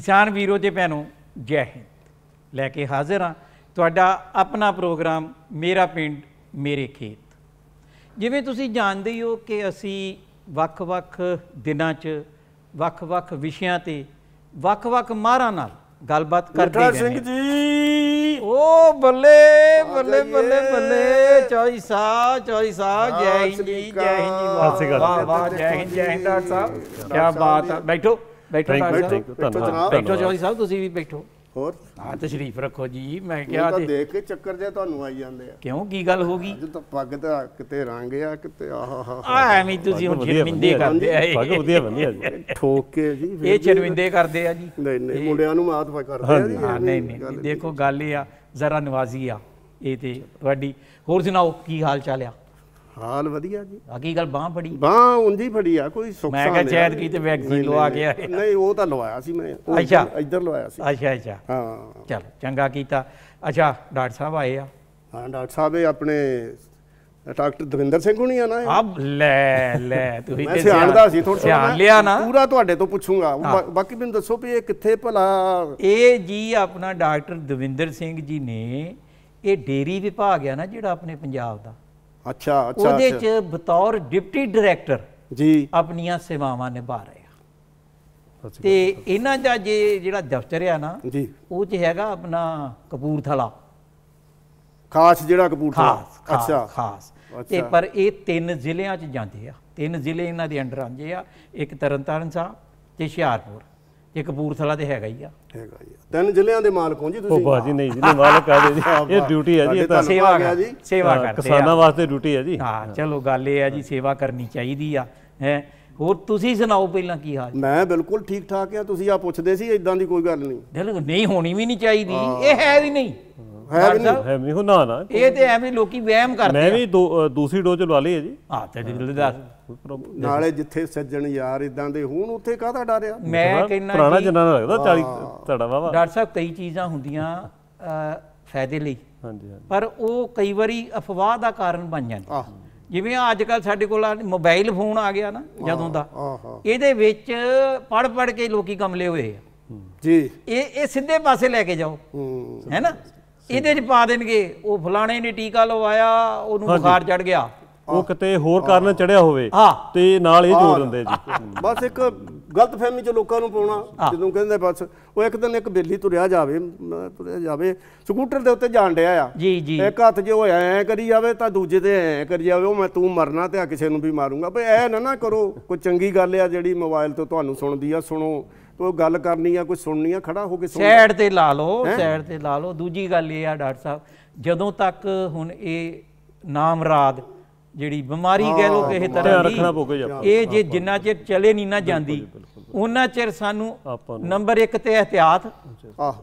ਕਿਸਾਨ ਵੀਰੋ ਤੇ ਭੈਣੋ ਜੈ ਹਿੰਦ ਲੈ ਕੇ ਹਾਜ਼ਰ ਹਾਂ ਤੁਹਾਡਾ ਆਪਣਾ ਪ੍ਰੋਗਰਾਮ ਮੇਰਾ ਪਿੰਡ ਮੇਰੇ ਖੇਤ ਜਿਵੇਂ ਤੁਸੀਂ ਜਾਣਦੇ ਹੋ ਕਿ ਅਸੀਂ ਵੱਖ-ਵੱਖ ਦਿਨਾਂ 'ਚ ਵੱਖ-ਵੱਖ ਵਿਸ਼ਿਆਂ ਤੇ ਵੱਖ-ਵੱਖ ਮਾਹਰਾਂ ਨਾਲ ਗੱਲਬਾਤ ਕਰਦੇ ਹਾਂ ਸਿੰਘ ਜੀ ਓ ਬੱਲੇ ਬੱਲੇ ਬੱਲੇ ਬੱਲੇ ਚੌਈ ਸਾ ਚੌਈ ਸਾ ਜੈ ਹਿੰਦ ਜੀ ਜੈ ਹਿੰਦ ਜੀ ਵਾਹ ਵਾਹ ਜੈ ਹਿੰਦ ਜੈ ਹਿੰਦ ਸਾਹਿਬ ਕੀ ਬਾਤ ਹੈ ਬੈਠੋ ਬੈਠੋ ਜੀ ਸਾਹਿਬ ਬੈਠੋ ਤੁਸੀਂ ਵੀ ਬੈਠੋ ਹੋਰ ਹਾਂ ਤਸ਼ਰੀਫ ਰੱਖੋ ਜੀ ਮੈਂ ਕਿਹਾ ਤੇ ਦੇਖ ਕੇ ਚੱਕਰ ਜੇ ਤੁਹਾਨੂੰ ਆਈ ਜਾਂਦੇ ਆ ਕਿਉਂ ਕੀ ਗੱਲ ਹੋ ਗਈ ਜਦੋਂ ਪੱਗ ਤਾਂ ਕਿਤੇ ਰੰਗ ਆ ਕਿਤੇ ਆਹਾ ਆ ਐਵੇਂ ਤੁਸੀਂ ਹੁਣ ਸ਼ਰਮਿੰਦੇ ਕਰਦੇ ਆ ਪੱਗ ਵਧੀਆ ਵਧੀਆ ਜੀ ਠੋਕ ਕੇ ਜੀ ਇਹ ਸ਼ਰਮਿੰਦੇ ਕਰਦੇ ਆ ਜੀ ਨਹੀਂ ਨਹੀਂ ਮੁੰਡਿਆਂ ਨੂੰ ਮਾਤ ਕਰਦੇ ਆ ਜੀ ਹਾਂ ਨਹੀਂ ਨਹੀਂ ਦੇਖੋ ਗੱਲ ਇਹ ਆ ਜ਼ਰਾ ਨਵਾਜ਼ੀ ਆ ਇਹ ਤੇ ਤੁਹਾਡੀ ਹੋਰ ਸੁਣਾਓ ਕੀ ਹਾਲ ਚਾਲ ਆ ਹਾਲ ਵਧੀਆ ਜੀ ਆ ਕੀ ਗੱਲ ਬਾਹ ਫੜੀ ਬਾਹ ਉਂਦੀ ਫੜੀ ਆ ਕੋਈ ਸੁੱਖ ਮੈਂ ਕਿਹਾ ਚੈਤ ਕੀ ਤੇ ਵੈਕਸੀਨ ਲਵਾ ਕੇ ਆਏ ਨਹੀਂ ਉਹ ਤਾਂ ਲਵਾਇਆ ਸੀ ਮੈਂ ਅੱਛਾ ਇੱਧਰ ਲਵਾਇਆ ਸੀ ਅੱਛਾ ਅੱਛਾ ਹਾਂ ਚਲ ਚੰਗਾ ਕੀਤਾ ਅੱਛਾ ਡਾਕਟਰ ਸਾਹਿਬ ਆਏ ਆ ਹਾਂ ਡਾਕਟਰ ਸਾਹਿਬ ਇਹ ਆਪਣੇ ਡਾਕਟਰ ਦਵਿੰਦਰ ਸਿੰਘ ਹੁਣੀ ਆ ਨਾ ਆ ਲੈ ਲੈ ਤੁਸੀਂ ਤੇ ਸਿਆਣਦਾ ਸੀ ਥੋੜਾ ਸਿਆਣ ਲਿਆ ਨਾ ਪੂਰਾ ਤੁਹਾਡੇ ਤੋਂ ਪੁੱਛੂਗਾ ਬਾਕੀ ਮੈਨੂੰ ਦੱਸੋ ਵੀ ਇਹ ਕਿੱਥੇ ਭਲਾ ਇਹ ਜੀ ਆਪਣਾ ਡਾਕਟਰ ਦਵਿੰਦਰ ਸਿੰਘ ਜੀ ਨੇ ਇਹ ਡੇਰੀ ਵਿਭਾਗ ਆ ਨਾ ਜਿਹੜਾ ਆਪਣੇ ਪੰਜਾਬ ਦਾ ਅੱਛਾ ਅੱਛਾ ਉਹਦੇ ਚ ਬਤੌਰ ਡਿਪਟੀ ਡਾਇਰੈਕਟਰ ਜੀ ਆਪਣੀਆਂ ਸੇਵਾਵਾਂ ਨਿਭਾ ਰਹੇ ਆ ਤੇ ਇਹਨਾਂ ਦਾ ਜੇ ਜਿਹੜਾ ਦਫ਼ਤਰ ਆ ਨਾ ਜੀ ਉਹ ਚ ਹੈਗਾ ਆਪਣਾ ਕਪੂਰਥਲਾ ਖਾਸ ਜਿਹੜਾ ਕਪੂਰਥਲਾ ਅੱਛਾ ਖਾਸ ਤੇ ਪਰ ਇਹ ਤਿੰਨ ਜ਼ਿਲ੍ਹਿਆਂ ਚ ਜਾਂਦੇ ਆ ਤਿੰਨ ਜ਼ਿਲ੍ਹੇ ਇਹਨਾਂ ਦੇ ਅੰਡਰ ਆਂਦੇ ਆ ਇੱਕ ਤਰਨਤਾਰਨ ਸਾਹਿਬ ਤੇ ਹਿਆਰਪੁਰ ਇਹ ਕਪੂਰਥਲਾ ਤੇ ਹੈਗਾ ਹੀ ਆ ਹੈਗਾ ਜੀ ਤਿੰਨ ਜ਼ਿਲ੍ਹਿਆਂ ਦੇ ਮਾਲਕ ਹੋ ਜੀ ਤੁਸੀਂ ਉਹ ਬਾਜੀ ਨਹੀਂ ਜੀ ਮਾਲਕ ਆ ਜੀ ਇਹ ਡਿਊਟੀ ਹੈ ਜੀ ਇਹ ਤਾਂ ਸੇਵਾ ਹੈ ਜੀ ਸੇਵਾ ਕਰਦੇ ਆ ਕਿਸਾਨਾਂ ਵਾਸਤੇ ਡਿਊਟੀ ਹੈ ਜੀ ਹਾਂ ਚਲੋ ਗੱਲ ਇਹ ਆ ਜੀ ਸੇਵਾ ਕਰਨੀ ਚਾਹੀਦੀ ਆ ਹੈ ਹੋਰ ਤੁਸੀਂ ਸੁਣਾਓ ਪਹਿਲਾਂ ਕੀ ਹਾਲ ਮੈਂ ਬਿਲਕੁਲ ਠੀਕ ਠਾਕ ਆ ਤੁਸੀਂ ਆ ਪੁੱਛਦੇ ਸੀ ਇਦਾਂ ਦੀ ਕੋਈ ਗੱਲ ਨਹੀਂ ਨਹੀਂ ਹੋਣੀ ਵੀ ਨਹੀਂ ਚਾਹੀਦੀ ਇਹ ਹੈ ਵੀ ਨਹੀਂ ਹੈ ਵੀ ਨਹੀਂ ਹੈ ਨਹੀਂ ਨਾ ਨਾ ਇਹ ਤੇ ਐਵੇਂ ਲੋਕੀ ਵਹਿਮ ਕਰਦੇ ਮੈਂ ਵੀ ਦੂਸਰੀ ਡੋਜ਼ ਲਵਾ ਲਈ ਹੈ ਜੀ ਹਾਂ ਤੇ ਦਿਲ ਦਾ ਨਾਲੇ ਜਿੱਥੇ ਸੱਜਣ ਯਾਰ ਇਦਾਂ ਦੇ ਹੋਣ ਉੱਥੇ ਕਾਹਦਾ ਡਰਿਆ ਮੈਂ ਕਹਿੰਦਾ ਪੁਰਾਣਾ ਦਾ ਲੱਗਦਾ 40 ਤੁਹਾਡਾ ਵਾਵਾ ਡਾਕਟਰ ਸਾਹਿਬ ਕਈ ਚੀਜ਼ਾਂ ਹੁੰਦੀਆਂ ਫਾਇਦੇ ਲਈ ਹਾਂਜੀ ਹਾਂਜੀ ਪਰ ਉਹ ਕਈ ਵਾਰੀ ਅਫਵਾਹ ਦਾ ਕਾਰਨ ਬਣ ਜਾਂਦੀ ਜਿਵੇਂ ਅੱਜ ਕੱਲ ਸਾਡੇ ਕੋਲ ਮੋਬਾਈਲ ਫੋਨ ਆ ਗਿਆ ਨਾ ਜਦੋਂ ਦਾ ਇਹਦੇ ਵਿੱਚ ਪੜ ਪੜ ਕੇ ਲੋਕੀ ਕਮਲੇ ਹੋਏ ਆ ਜੀ ਇਹ ਇਹ ਸਿੱਧੇ ਪਾਸੇ ਲੈ ਕੇ ਜਾਓ ਹੈ ਨਾ ਇਹਦੇ 'ਚ ਪਾ ਦੇਣਗੇ ਉਹ ਫਲਾਣੇ ਨੇ ਟੀਕਾ ਲਵਾਇਆ ਉਹਨੂੰ ਬੁਖਾਰ ਚੜ ਗਿਆ ਉਹ ਕਿਤੇ ਹੋਰ ਕਾਰਨ ਚੜਿਆ ਹੋਵੇ ਤੇ ਨਾਲ ਇਹ ਜੋੜ ਦਿੰਦੇ ਜੀ ਬਸ ਇੱਕ ਗਲਤ ਫਹਿਮੀ ਚ ਲੋਕਾਂ ਨੂੰ ਪਾਉਣਾ ਜਦੋਂ ਕਹਿੰਦੇ ਬਸ ਉਹ ਇੱਕ ਦਿਨ ਇੱਕ ਬੇਲੀ ਤੁਰਿਆ ਜਾਵੇ ਤੁਰਿਆ ਜਾਵੇ ਸਕੂਟਰ ਦੇ ਉੱਤੇ ਜਾਣ ਡਿਆ ਆ ਜੀ ਜੀ ਇੱਕ ਹੱਥ ਜੇ ਹੋਇਆ ਐ ਕਰੀ ਜਾਵੇ ਤਾਂ ਦੂਜੇ ਤੇ ਐ ਕਰੀ ਜਾਵੇ ਉਹ ਮੈਂ ਤੂੰ ਮਰਨਾ ਤੇ ਆ ਕਿਸੇ ਨੂੰ ਵੀ ਮਾਰੂੰਗਾ ਬਈ ਐ ਨਾ ਨਾ ਕਰੋ ਕੋਈ ਚੰਗੀ ਗੱਲ ਆ ਜਿਹੜੀ ਮੋਬਾਈਲ ਤੋਂ ਤੁਹਾਨੂੰ ਸੁਣਦੀ ਆ ਸੁਣੋ ਕੋਈ ਗੱਲ ਕਰਨੀ ਆ ਕੋਈ ਸੁਣਨੀ ਆ ਖੜਾ ਹੋ ਕੇ ਸੁਣੋ ਸਾਈਡ ਤੇ ਲਾ ਲਓ ਸਾਈਡ ਤੇ ਲਾ ਲਓ ਦੂਜੀ ਗੱਲ ਇਹ ਆ ਡਾਕਟਰ ਸਾਹਿਬ ਜਦੋਂ ਤੱਕ ਹੁਣ ਇਹ ਨਾਮਰਾਦ ਜਿਹੜੀ ਬਿਮਾਰੀ ਕਹਿ ਲੋ ਕਿਸੇ ਤਰ੍ਹਾਂ ਦੀ ਇਹ ਜੇ ਜਿੰਨਾ ਚਿਰ ਚਲੇ ਨਹੀਂ ਨਾ ਜਾਂਦੀ ਉਹਨਾਂ ਚਿਰ ਸਾਨੂੰ ਨੰਬਰ 1 ਤੇ ਇhtiyat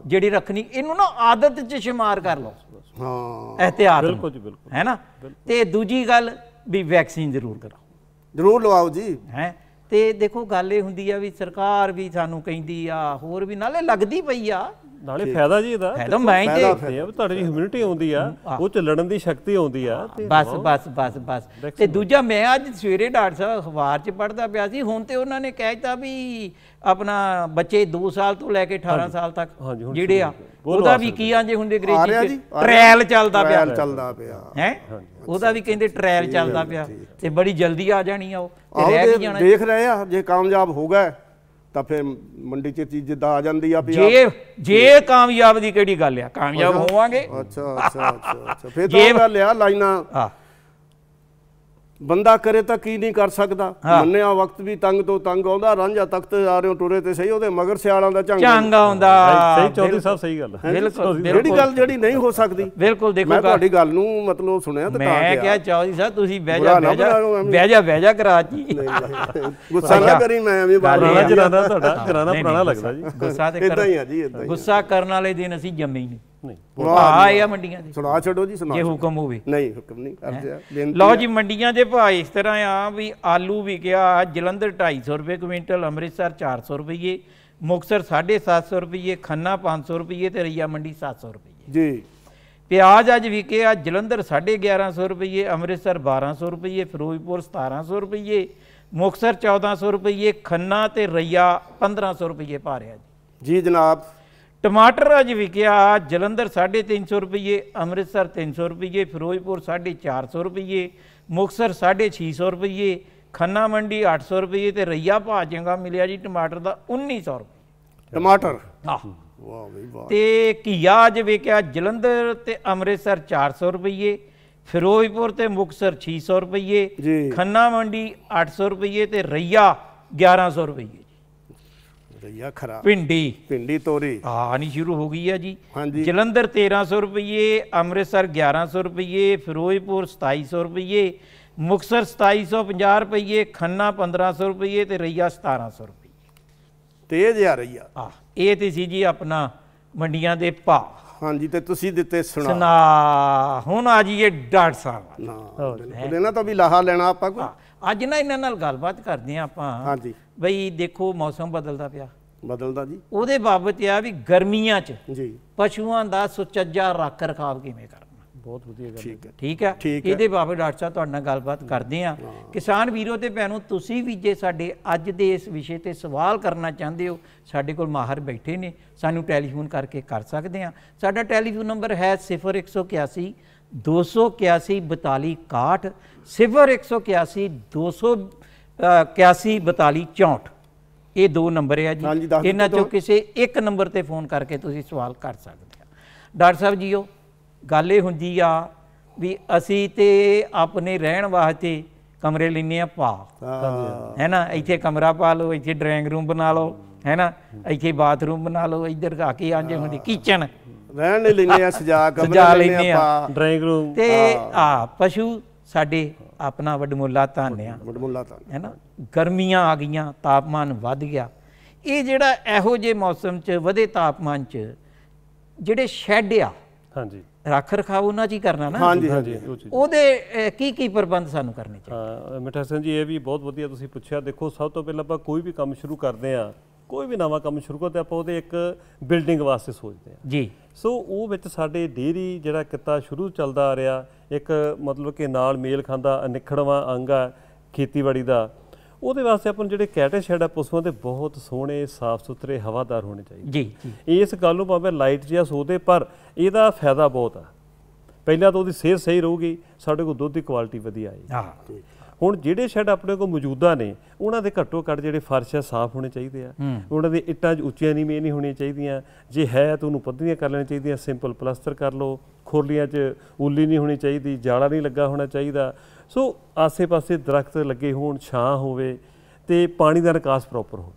ਜਿਹੜੀ ਰੱਖਣੀ ਇਹਨੂੰ ਨਾ ਆਦਤ 'ਚ شمار ਕਰ ਲਓ ਹਾਂ ਇhtiyat ਬਿਲਕੁਲ ਜੀ ਬਿਲਕੁਲ ਹੈ ਨਾ ਤੇ ਦੂਜੀ ਗੱਲ ਵੀ ਵੈਕਸੀਨ ਜ਼ਰੂਰ ਕਰਾਓ ਜ਼ਰੂਰ ਲਵਾਓ ਜੀ ਹੈ ਤੇ ਦੇਖੋ ਗੱਲ ਇਹ ਹੁੰਦੀ ਆ ਵੀ ਸਰਕਾਰ ਵੀ ਸਾਨੂੰ ਕਹਿੰਦੀ ਆ ਹੋਰ ਵੀ ਨਾਲੇ ਲੱਗਦੀ ਪਈ ਆ ਨਾਲੇ ਫਾਇਦਾ ਜੀ ਇਹਦਾ ਫਾਇਦਾ ਮੈਂ ਤੇ ਤੁਹਾਡੀ ਹਿਊਮਨਿਟੀ ਆਉਂਦੀ ਆ ਉਹ ਚ ਲੜਨ ਦੀ ਸ਼ਕਤੀ ਆਉਂਦੀ ਆ ਬਸ ਬਸ ਬਸ ਬਸ ਤੇ ਦੂਜਾ ਮੈਂ ਅੱਜ ਸਵੇਰੇ ਡਾਕਟਰ ਸਾਹਿਬ ਅਖਬਾਰ 'ਚ ਪੜਦਾ ਪਿਆ ਸੀ ਹੁਣ ਤੇ ਉਹਨਾਂ ਨੇ ਕਹਿਤਾ ਵੀ ਆਪਣਾ ਬੱਚੇ 2 ਸਾਲ ਤੋਂ ਲੈ ਕੇ 18 ਸਾਲ ਤੱਕ ਜਿਹੜੇ ਆ ਉਹਦਾ ਵੀ ਕੀ ਆਂਦੇ ਹੁੰਦੇ ਅੰਗਰੇਜ਼ੀ ਚ ਟ੍ਰਾਇਲ ਚੱਲਦਾ ਪਿਆ ਟ੍ਰਾਇਲ ਚੱਲਦਾ ਪਿਆ ਹੈ ਉਹਦਾ ਵੀ ਕਹਿੰਦੇ ਟ੍ਰਾਇਲ ਚੱਲਦਾ ਪਿਆ ਤੇ ਬੜੀ ਜਲਦੀ ਆ ਜਾਣੀ ਆ ਉਹ ਤੇ ਰਹਿ ਵੀ ਜਾਣਾ ਦੇਖ ਰਹੇ ਆ ਜੇ ਕਾਮਯਾਬ ਹੋ ਗਿਆ ਤਾਂ ਫਿਰ ਮੰਡੀ 'ਚ ਚੀਜ਼ ਜਿੱਦਾਂ ਆ ਜਾਂਦੀ ਆ ਪਿਆ ਜੇ ਜੇ ਕਾਮਯਾਬ ਦੀ ਕਿਹੜੀ ਗੱਲ ਆ ਕਾਮਯਾਬ ਹੋਵਾਂਗੇ ਅੱਛਾ ਅੱਛਾ ਅੱਛਾ ਫਿਰ ਤਾਂ ਗੱਲ ਆ ਲਾਈਨਾਂ ਬੰਦਾ ਕਰੇ ਤਾਂ ਕੀ ਨਹੀਂ ਕਰ ਸਕਦਾ ਮੰਨਿਆ ਵਕਤ ਵੀ ਤੰਗ ਤੋਂ ਤੰਗ ਆਉਂਦਾ ਰਾਂਝਾ ਤਖਤ ਆ ਰਹੇ ਟੁਰੇ ਤੇ ਸਹੀ ਉਹਦੇ ਮਗਰ ਸਿਆਲਾਂ ਦਾ ਝੰਗ ਝੰਗ ਆਉਂਦਾ ਸਹੀ ਚੌਧਰੀ ਸਾਹਿਬ ਸਹੀ ਗੱਲ ਬਿਲਕੁਲ ਜਿਹੜੀ ਗੱਲ ਜਿਹੜੀ ਨਹੀਂ ਹੋ ਸਕਦੀ ਬਿਲਕੁਲ ਦੇਖੋ ਮੈਂ ਤੁਹਾਡੀ ਗੱਲ ਨੂੰ ਮਤਲਬ ਸੁਣਿਆ ਤਾਂ ਮੈਂ ਕਿਹਾ ਚੌਧਰੀ ਸਾਹਿਬ ਤੁਸੀਂ ਬਹਿ ਜਾ ਬਹਿ ਜਾ ਬਹਿ ਜਾ ਬਹਿ ਜਾ ਗੁੱਸਾ ਨਾ ਕਰੀ ਮੈਂ ਐਵੇਂ ਬਾਰਾਂ ਜਨਾਨਾ ਤੁਹਾਡਾ ਕਰਾਣਾ ਪੁਰਾਣਾ ਲੱਗਦਾ ਜੀ ਗੁੱਸਾ ਤੇ ਇਦਾਂ ਹੀ ਆ ਜੀ ਇਦਾਂ ਹੀ ਗੁੱਸਾ ਕਰਨ ਵਾਲੇ ਦਿਨ ਅਸੀਂ ਜੰਮੇ ਹੀ ਨਹੀਂ ਨਹੀਂ ਭਾਅ ਆ ਮੰਡੀਆਂ ਦੇ ਸੁਣਾ ਛੱਡੋ ਜੀ ਸੁਣਾ ਜੇ ਹੁਕਮ ਹੋਵੇ ਨਹੀਂ ਹੁਕਮ ਨਹੀਂ ਅਰਜ਼ਾ ਲਓ ਜੀ ਮੰਡੀਆਂ ਦੇ ਭਾਅ ਇਸ ਤਰ੍ਹਾਂ ਆ ਵੀ ਆਲੂ ਵਿਕਿਆ ਜਲੰਧਰ 250 ਰੁਪਏ ਕੁਇੰਟਲ ਅੰਮ੍ਰਿਤਸਰ 400 ਰੁਪਏ ਮੁਕਸਰ 750 ਰੁਪਏ ਖੰਨਾ 500 ਰੁਪਏ ਤੇ ਰਈਆ ਮੰਡੀ 700 ਰੁਪਏ ਜੀ ਪਿਆਜ਼ ਅੱਜ ਵਿਕਿਆ ਜਲੰਧਰ 1150 ਰੁਪਏ ਅੰਮ੍ਰਿਤਸਰ 1200 ਰੁਪਏ ਫਿਰੋਜ਼ਪੁਰ 1700 ਰੁਪਏ ਮੁਕਸਰ 1400 ਰੁਪਏ ਖੰਨਾ ਤੇ ਰਈਆ 1500 ਰੁਪਏ ਭਾਰਿਆ ਜੀ ਜੀ ਜਨਾਬ ਟਮਾਟਰ ਅੱਜ ਵਿਕਿਆ ਜਲੰਧਰ 350 ਰੁਪਏ ਅੰਮ੍ਰਿਤਸਰ 300 ਰੁਪਏ ਫਿਰੋਜ਼ਪੁਰ 450 ਰੁਪਏ ਮੁਕਸਰ 650 ਰੁਪਏ ਖੰਨਾ ਮੰਡੀ 800 ਰੁਪਏ ਤੇ ਰਈਆ ਭਾ ਚੰਗਾ ਮਿਲਿਆ ਜੀ ਟਮਾਟਰ ਦਾ 1900 ਰੁਪਏ ਟਮਾਟਰ ਵਾਹ ਬਈ ਵਾਹ ਤੇ ਘੀਆ ਅੱਜ ਵਿਕਿਆ ਜਲੰਧਰ ਤੇ ਅੰਮ੍ਰਿਤਸਰ 400 ਰੁਪਏ ਫਿਰੋਜ਼ਪੁਰ ਤੇ ਮੁਕਸਰ 600 ਰੁਪਏ ਖੰਨਾ ਮੰਡੀ 800 ਰੁਪਏ ਤੇ ਰਈਆ 1100 ਰੁਪਏ ਰਈਆ ਖਰਾ ਭਿੰਡੀ ਭਿੰਡੀ ਤੋਰੀ ਨਹੀਂ ਸ਼ੁਰੂ ਹੋ ਗਈ ਆ ਜੀ ਜਲੰਧਰ 1300 ਰੁਪਏ ਅੰਮ੍ਰਿਤਸਰ 1100 ਰੁਪਏ ਫਿਰੋਜ਼ਪੁਰ 2700 ਰੁਪਏ ਮੁਕਸਰ 2750 ਰੁਪਏ ਖੰਨਾ 1500 ਰੁਪਏ ਤੇ ਰਈਆ 1700 ਰੁਪਏ ਤੇਜ਼ ਆ ਰਈਆ ਆ ਇਹ ਤੇ ਸੀ ਜੀ ਆਪਣਾ ਮੰਡੀਆਂ ਦੇ ਭਾਅ ਹਾਂਜੀ ਤੇ ਤੁਸੀਂ ਦਿੱਤੇ ਸੁਣਾ ਸੁਣਾ ਹੁਣ ਆ ਇਹ ਡਾਟ ਸਾਹਿਬ ਨਾ ਇਹਨਾਂ ਤਾਂ ਵੀ ਲਾਹਾ ਲੈਣਾ ਆਪਾਂ ਕੋਈ ਅੱਜ ਨਾ ਇਹਨਾਂ ਨਾਲ ਗੱਲਬਾਤ ਕਰਦੇ ਆਪਾਂ ਹਾਂਜੀ ਬਈ ਦੇਖੋ ਮੌਸਮ ਬਦਲਦਾ ਪਿਆ ਬਦਲਦਾ ਜੀ ਉਹਦੇ ਬਾਬਤ ਇਹ ਆ ਵੀ ਗਰਮੀਆਂ 'ਚ ਜੀ ਪਸ਼ੂਆਂ ਦਾ ਸੁਚੱਜਾ ਰੱਖ ਰਖਾਵ ਕਿਵੇਂ ਕਰਨਾ ਬਹੁਤ ਵਧੀਆ ਗੱਲ ਠੀਕ ਹੈ ਠੀਕ ਹੈ ਇਹਦੇ ਬਾਬਤ ਡਾਕਟਰ ਸਾਹਿਬ ਤੁਹਾਡੇ ਨਾਲ ਗੱਲਬਾਤ ਕਰਦੇ ਆ ਕਿਸਾਨ ਵੀਰੋ ਤੇ ਭੈਣੋ ਤੁਸੀਂ ਵੀ ਜੇ ਸਾਡੇ ਅੱਜ ਦੇ ਇਸ ਵਿਸ਼ੇ ਤੇ ਸਵਾਲ ਕਰਨਾ ਚਾਹੁੰਦੇ ਹੋ ਸਾਡੇ ਕੋਲ ਮਾਹਰ ਬੈਠੇ ਨੇ ਸਾਨੂੰ ਟੈਲੀਫੋਨ ਕਰਕੇ ਕਰ ਸਕਦੇ ਆ ਸਾਡਾ ਟੈਲੀਫੋਨ ਨੰਬਰ ਹੈ 0181 0181 200 814264 ਇਹ ਦੋ ਨੰਬਰ ਹੈ ਜੀ ਇਹਨਾਂ ਚੋਂ ਕਿਸੇ ਇੱਕ ਨੰਬਰ ਤੇ ਫੋਨ ਕਰਕੇ ਤੁਸੀਂ ਸਵਾਲ ਕਰ ਸਕਦੇ ਆ ਡਾਕਟਰ ਸਾਹਿਬ ਜੀਓ ਗੱਲ ਇਹ ਹੁੰਦੀ ਆ ਵੀ ਅਸੀਂ ਤੇ ਆਪਣੇ ਰਹਿਣ ਵਾਸਤੇ ਕਮਰੇ ਲੈਨੇ ਆ ਪਾ ਹੈ ਨਾ ਇੱਥੇ ਕਮਰਾ ਪਾ ਲਓ ਇੱਥੇ ਡਰਾਇੰਗ ਰੂਮ ਬਣਾ ਲਓ ਹੈ ਨਾ ਇੱਥੇ ਬਾਥਰੂਮ ਬਣਾ ਲਓ ਇੱਧਰ ਆ ਕੇ ਆਂਜੇ ਹੁੰਦੀ ਕਿਚਨ ਰਹਿਣ ਲਈ ਲੈਨੇ ਆ ਸਜਾ ਕਮਰੇ ਲੈਨੇ ਆ ਡਰਾਇੰਗ ਰੂਮ ਤੇ ਆ ਪਸ਼ੂ ਸਾਡੇ ਆਪਣਾ ਵਡਮੁੱਲਾ ਧਾਨਿਆ ਵਡਮੁੱਲਾ ਧਾਨ ਹੈ ਨਾ ਗਰਮੀਆਂ ਆ ਗਈਆਂ ਤਾਪਮਾਨ ਵੱਧ ਗਿਆ ਇਹ ਜਿਹੜਾ ਇਹੋ ਜੇ ਮੌਸਮ 'ਚ ਵਧੇ ਤਾਪਮਾਨ 'ਚ ਜਿਹੜੇ ਸ਼ੈੱਡ ਆ ਹਾਂਜੀ ਰੱਖ ਰਖਾਵ ਉਹਨਾਂ 'ਚ ਹੀ ਕਰਨਾ ਨਾ ਹਾਂਜੀ ਹਾਂਜੀ ਉਹਦੇ ਕੀ ਕੀ ਪ੍ਰਬੰਧ ਸਾਨੂੰ ਕਰਨੇ ਚਾਹੀਦੇ ਹਾਂ ਮਿੱਠਾ ਸਿੰਘ ਜੀ ਇਹ ਵੀ ਬਹੁਤ ਵਧੀਆ ਤੁਸੀਂ ਪੁੱਛਿਆ ਦੇਖੋ ਸਭ ਤੋਂ ਪਹਿਲਾਂ ਆਪਾਂ ਕੋਈ ਵੀ ਕੰਮ ਸ਼ੁਰੂ ਕਰਦੇ ਆ ਕੋਈ ਵੀ ਨਵਾਂ ਕੰਮ ਸ਼ੁਰੂ ਕਰਦੇ ਆਪਾਂ ਉਹਦੇ ਇੱਕ ਬਿਲਡਿੰਗ ਵਾਸਤੇ ਸੋਚਦੇ ਆ ਜੀ ਸੋ ਉਹ ਵਿੱਚ ਸਾਡੇ ਡੇਰੀ ਜਿਹੜਾ ਕਿੱਤਾ ਸ਼ੁਰੂ ਚੱਲਦਾ ਆ ਰਿਹਾ ਇੱਕ ਮਤਲਬ ਕਿ ਨਾਲ ਮੇਲ ਖਾਂਦਾ ਅਨਿਖੜਵਾ ਅੰਗ ਆ ਖੇਤੀਬਾੜੀ ਦਾ ਉਹਦੇ ਵਾਸਤੇ ਆਪਾਂ ਜਿਹੜੇ ਕੈਟੇ ਸ਼ੈਡ ਆ ਪਸ਼ੂਆਂ ਦੇ ਬਹੁਤ ਸੋਹਣੇ ਸਾਫ਼ ਸੁਥਰੇ ਹਵਾਦਾਰ ਹੋਣੇ ਚਾਹੀਦੇ ਜੀ ਇਸ ਗੱਲ ਨੂੰ ਭਾਵੇਂ ਲਾਈਟ ਜਿਹਾ ਸੋਦੇ ਪਰ ਇਹਦਾ ਫਾਇਦਾ ਬਹੁਤ ਆ ਪਹਿਲਾਂ ਤਾਂ ਉਹਦੀ ਸਿਹਤ ਸਹੀ ਰਹੂਗੀ ਸਾਡੇ ਕੋਲ ਦੁੱਧ ਦੀ ਕੁਆਲਿਟੀ ਵਧੀਆ ਆਏਗੀ ਹਾਂ ਹੁਣ ਜਿਹੜੇ ਸ਼ੈੱਡ ਆਪਣੇ ਕੋਲ ਮੌਜੂਦਾ ਨੇ ਉਹਨਾਂ ਦੇ ਘੱਟੋ ਘੱਟ ਜਿਹੜੇ ਫਰਸ਼ ਆ ਸਾਫ਼ ਹੋਣੇ ਚਾਹੀਦੇ ਆ ਉਹਨਾਂ ਦੇ ਇੱਟਾਂ ਉੱਚੀਆਂ ਨਹੀਂ ਮੇ ਨਹੀਂ ਹੋਣੀਆਂ ਚਾਹੀਦੀਆਂ ਜੇ ਹੈ ਤਾਂ ਉਹਨੂੰ ਪੱਧਰੀਆਂ ਕਰ ਲੈਣੀਆਂ ਚਾਹੀਦੀਆਂ ਸਿੰਪਲ ਪਲਾਸਟਰ ਕਰ ਲਓ ਖੋਲੀਆਂ 'ਚ ਉੱਲੀ ਨਹੀਂ ਹੋਣੀ ਚਾਹੀਦੀ ਜਾਲਾ ਨਹੀਂ ਲੱਗਾ ਹੋਣਾ ਚਾਹੀਦਾ ਸੋ ਆਸੇ-ਪਾਸੇ ਦਰਖਤ ਲੱਗੇ ਹੋਣ ਛਾਂ ਹੋਵੇ ਤੇ ਪਾਣੀ ਦਾ ਨਿਕਾਸ ਪ੍ਰੋਪਰ ਹੋਵੇ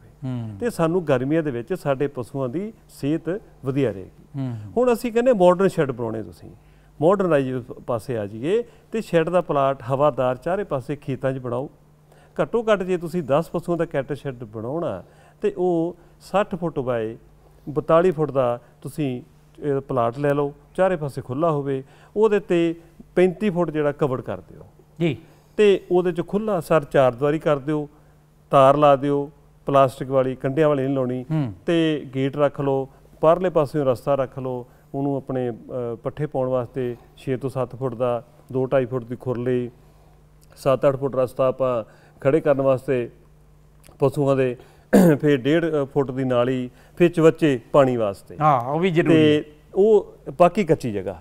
ਤੇ ਸਾਨੂੰ ਗਰਮੀਆਂ ਦੇ ਵਿੱਚ ਸਾਡੇ ਪਸ਼ੂਆਂ ਦੀ ਸਿਹਤ ਵਧੀਆ ਰਹੇਗੀ ਹੁਣ ਅਸੀਂ ਕਹਿੰਦੇ ਮਾਡਰਨ ਸ਼ੈੱਡ ਬਣਾਉਣੇ ਤੁਸੀਂ ਮਾਡਰਨਾਈਜ਼ ਪਾਸੇ ਆ ਜਾਈਏ ਤੇ ਸ਼ੈੱਡ ਦਾ ਪਲਾਟ ਹਵਾਦਾਰ ਚਾਰੇ ਪਾਸੇ ਖੇਤਾਂ 'ਚ ਬਣਾਓ ਘੱਟੋ ਘੱਟ ਜੇ ਤੁਸੀਂ 10 ਪਸ਼ੂਆਂ ਦਾ ਕੈਟ ਸ਼ੈੱਡ ਬਣਾਉਣਾ ਤੇ ਉਹ 60 ਫੁੱਟ ਬਾਏ 42 ਫੁੱਟ ਦਾ ਤੁਸੀਂ ਪਲਾਟ ਲੈ ਲਓ ਚਾਰੇ ਪਾਸੇ ਖੁੱਲਾ ਹੋਵੇ ਉਹਦੇ ਤੇ 35 ਫੁੱਟ ਜਿਹੜਾ ਕਵਰ ਕਰ ਦਿਓ ਜੀ ਤੇ ਉਹਦੇ 'ਚ ਖੁੱਲਾ ਸਰ ਚਾਰ ਦਵਾਰੀ ਕਰ ਦਿਓ ਤਾਰ ਲਾ ਦਿਓ ਪਲਾਸਟਿਕ ਵਾਲੀ ਕੰਡਿਆਂ ਵਾਲੀ ਨਹੀਂ ਲਾਉਣੀ ਤੇ ਗੇਟ ਰੱਖ ਲਓ ਪਰਲੇ ਪਾਸਿਓਂ ਰਸਤਾ ਰੱਖ ਲਓ ਉਹਨੂੰ ਆਪਣੇ ਪੱਠੇ ਪਾਉਣ ਵਾਸਤੇ 6 ਤੋਂ 7 ਫੁੱਟ ਦਾ 2 2.5 ਫੁੱਟ ਦੀ ਖੁਰਲੀ 7-8 ਫੁੱਟ ਰਸਤਾ ਆਪਾਂ ਖੜੇ ਕਰਨ ਵਾਸਤੇ ਪਸ਼ੂਆਂ ਦੇ ਫਿਰ 1.5 ਫੁੱਟ ਦੀ ਨਾਲੀ ਫਿਰ ਚਵੱਚੇ ਪਾਣੀ ਵਾਸਤੇ ਹਾਂ ਉਹ ਵੀ ਜ਼ਰੂਰੀ ਤੇ ਉਹ ਬਾਕੀ ਕੱਚੀ ਜਗ੍ਹਾ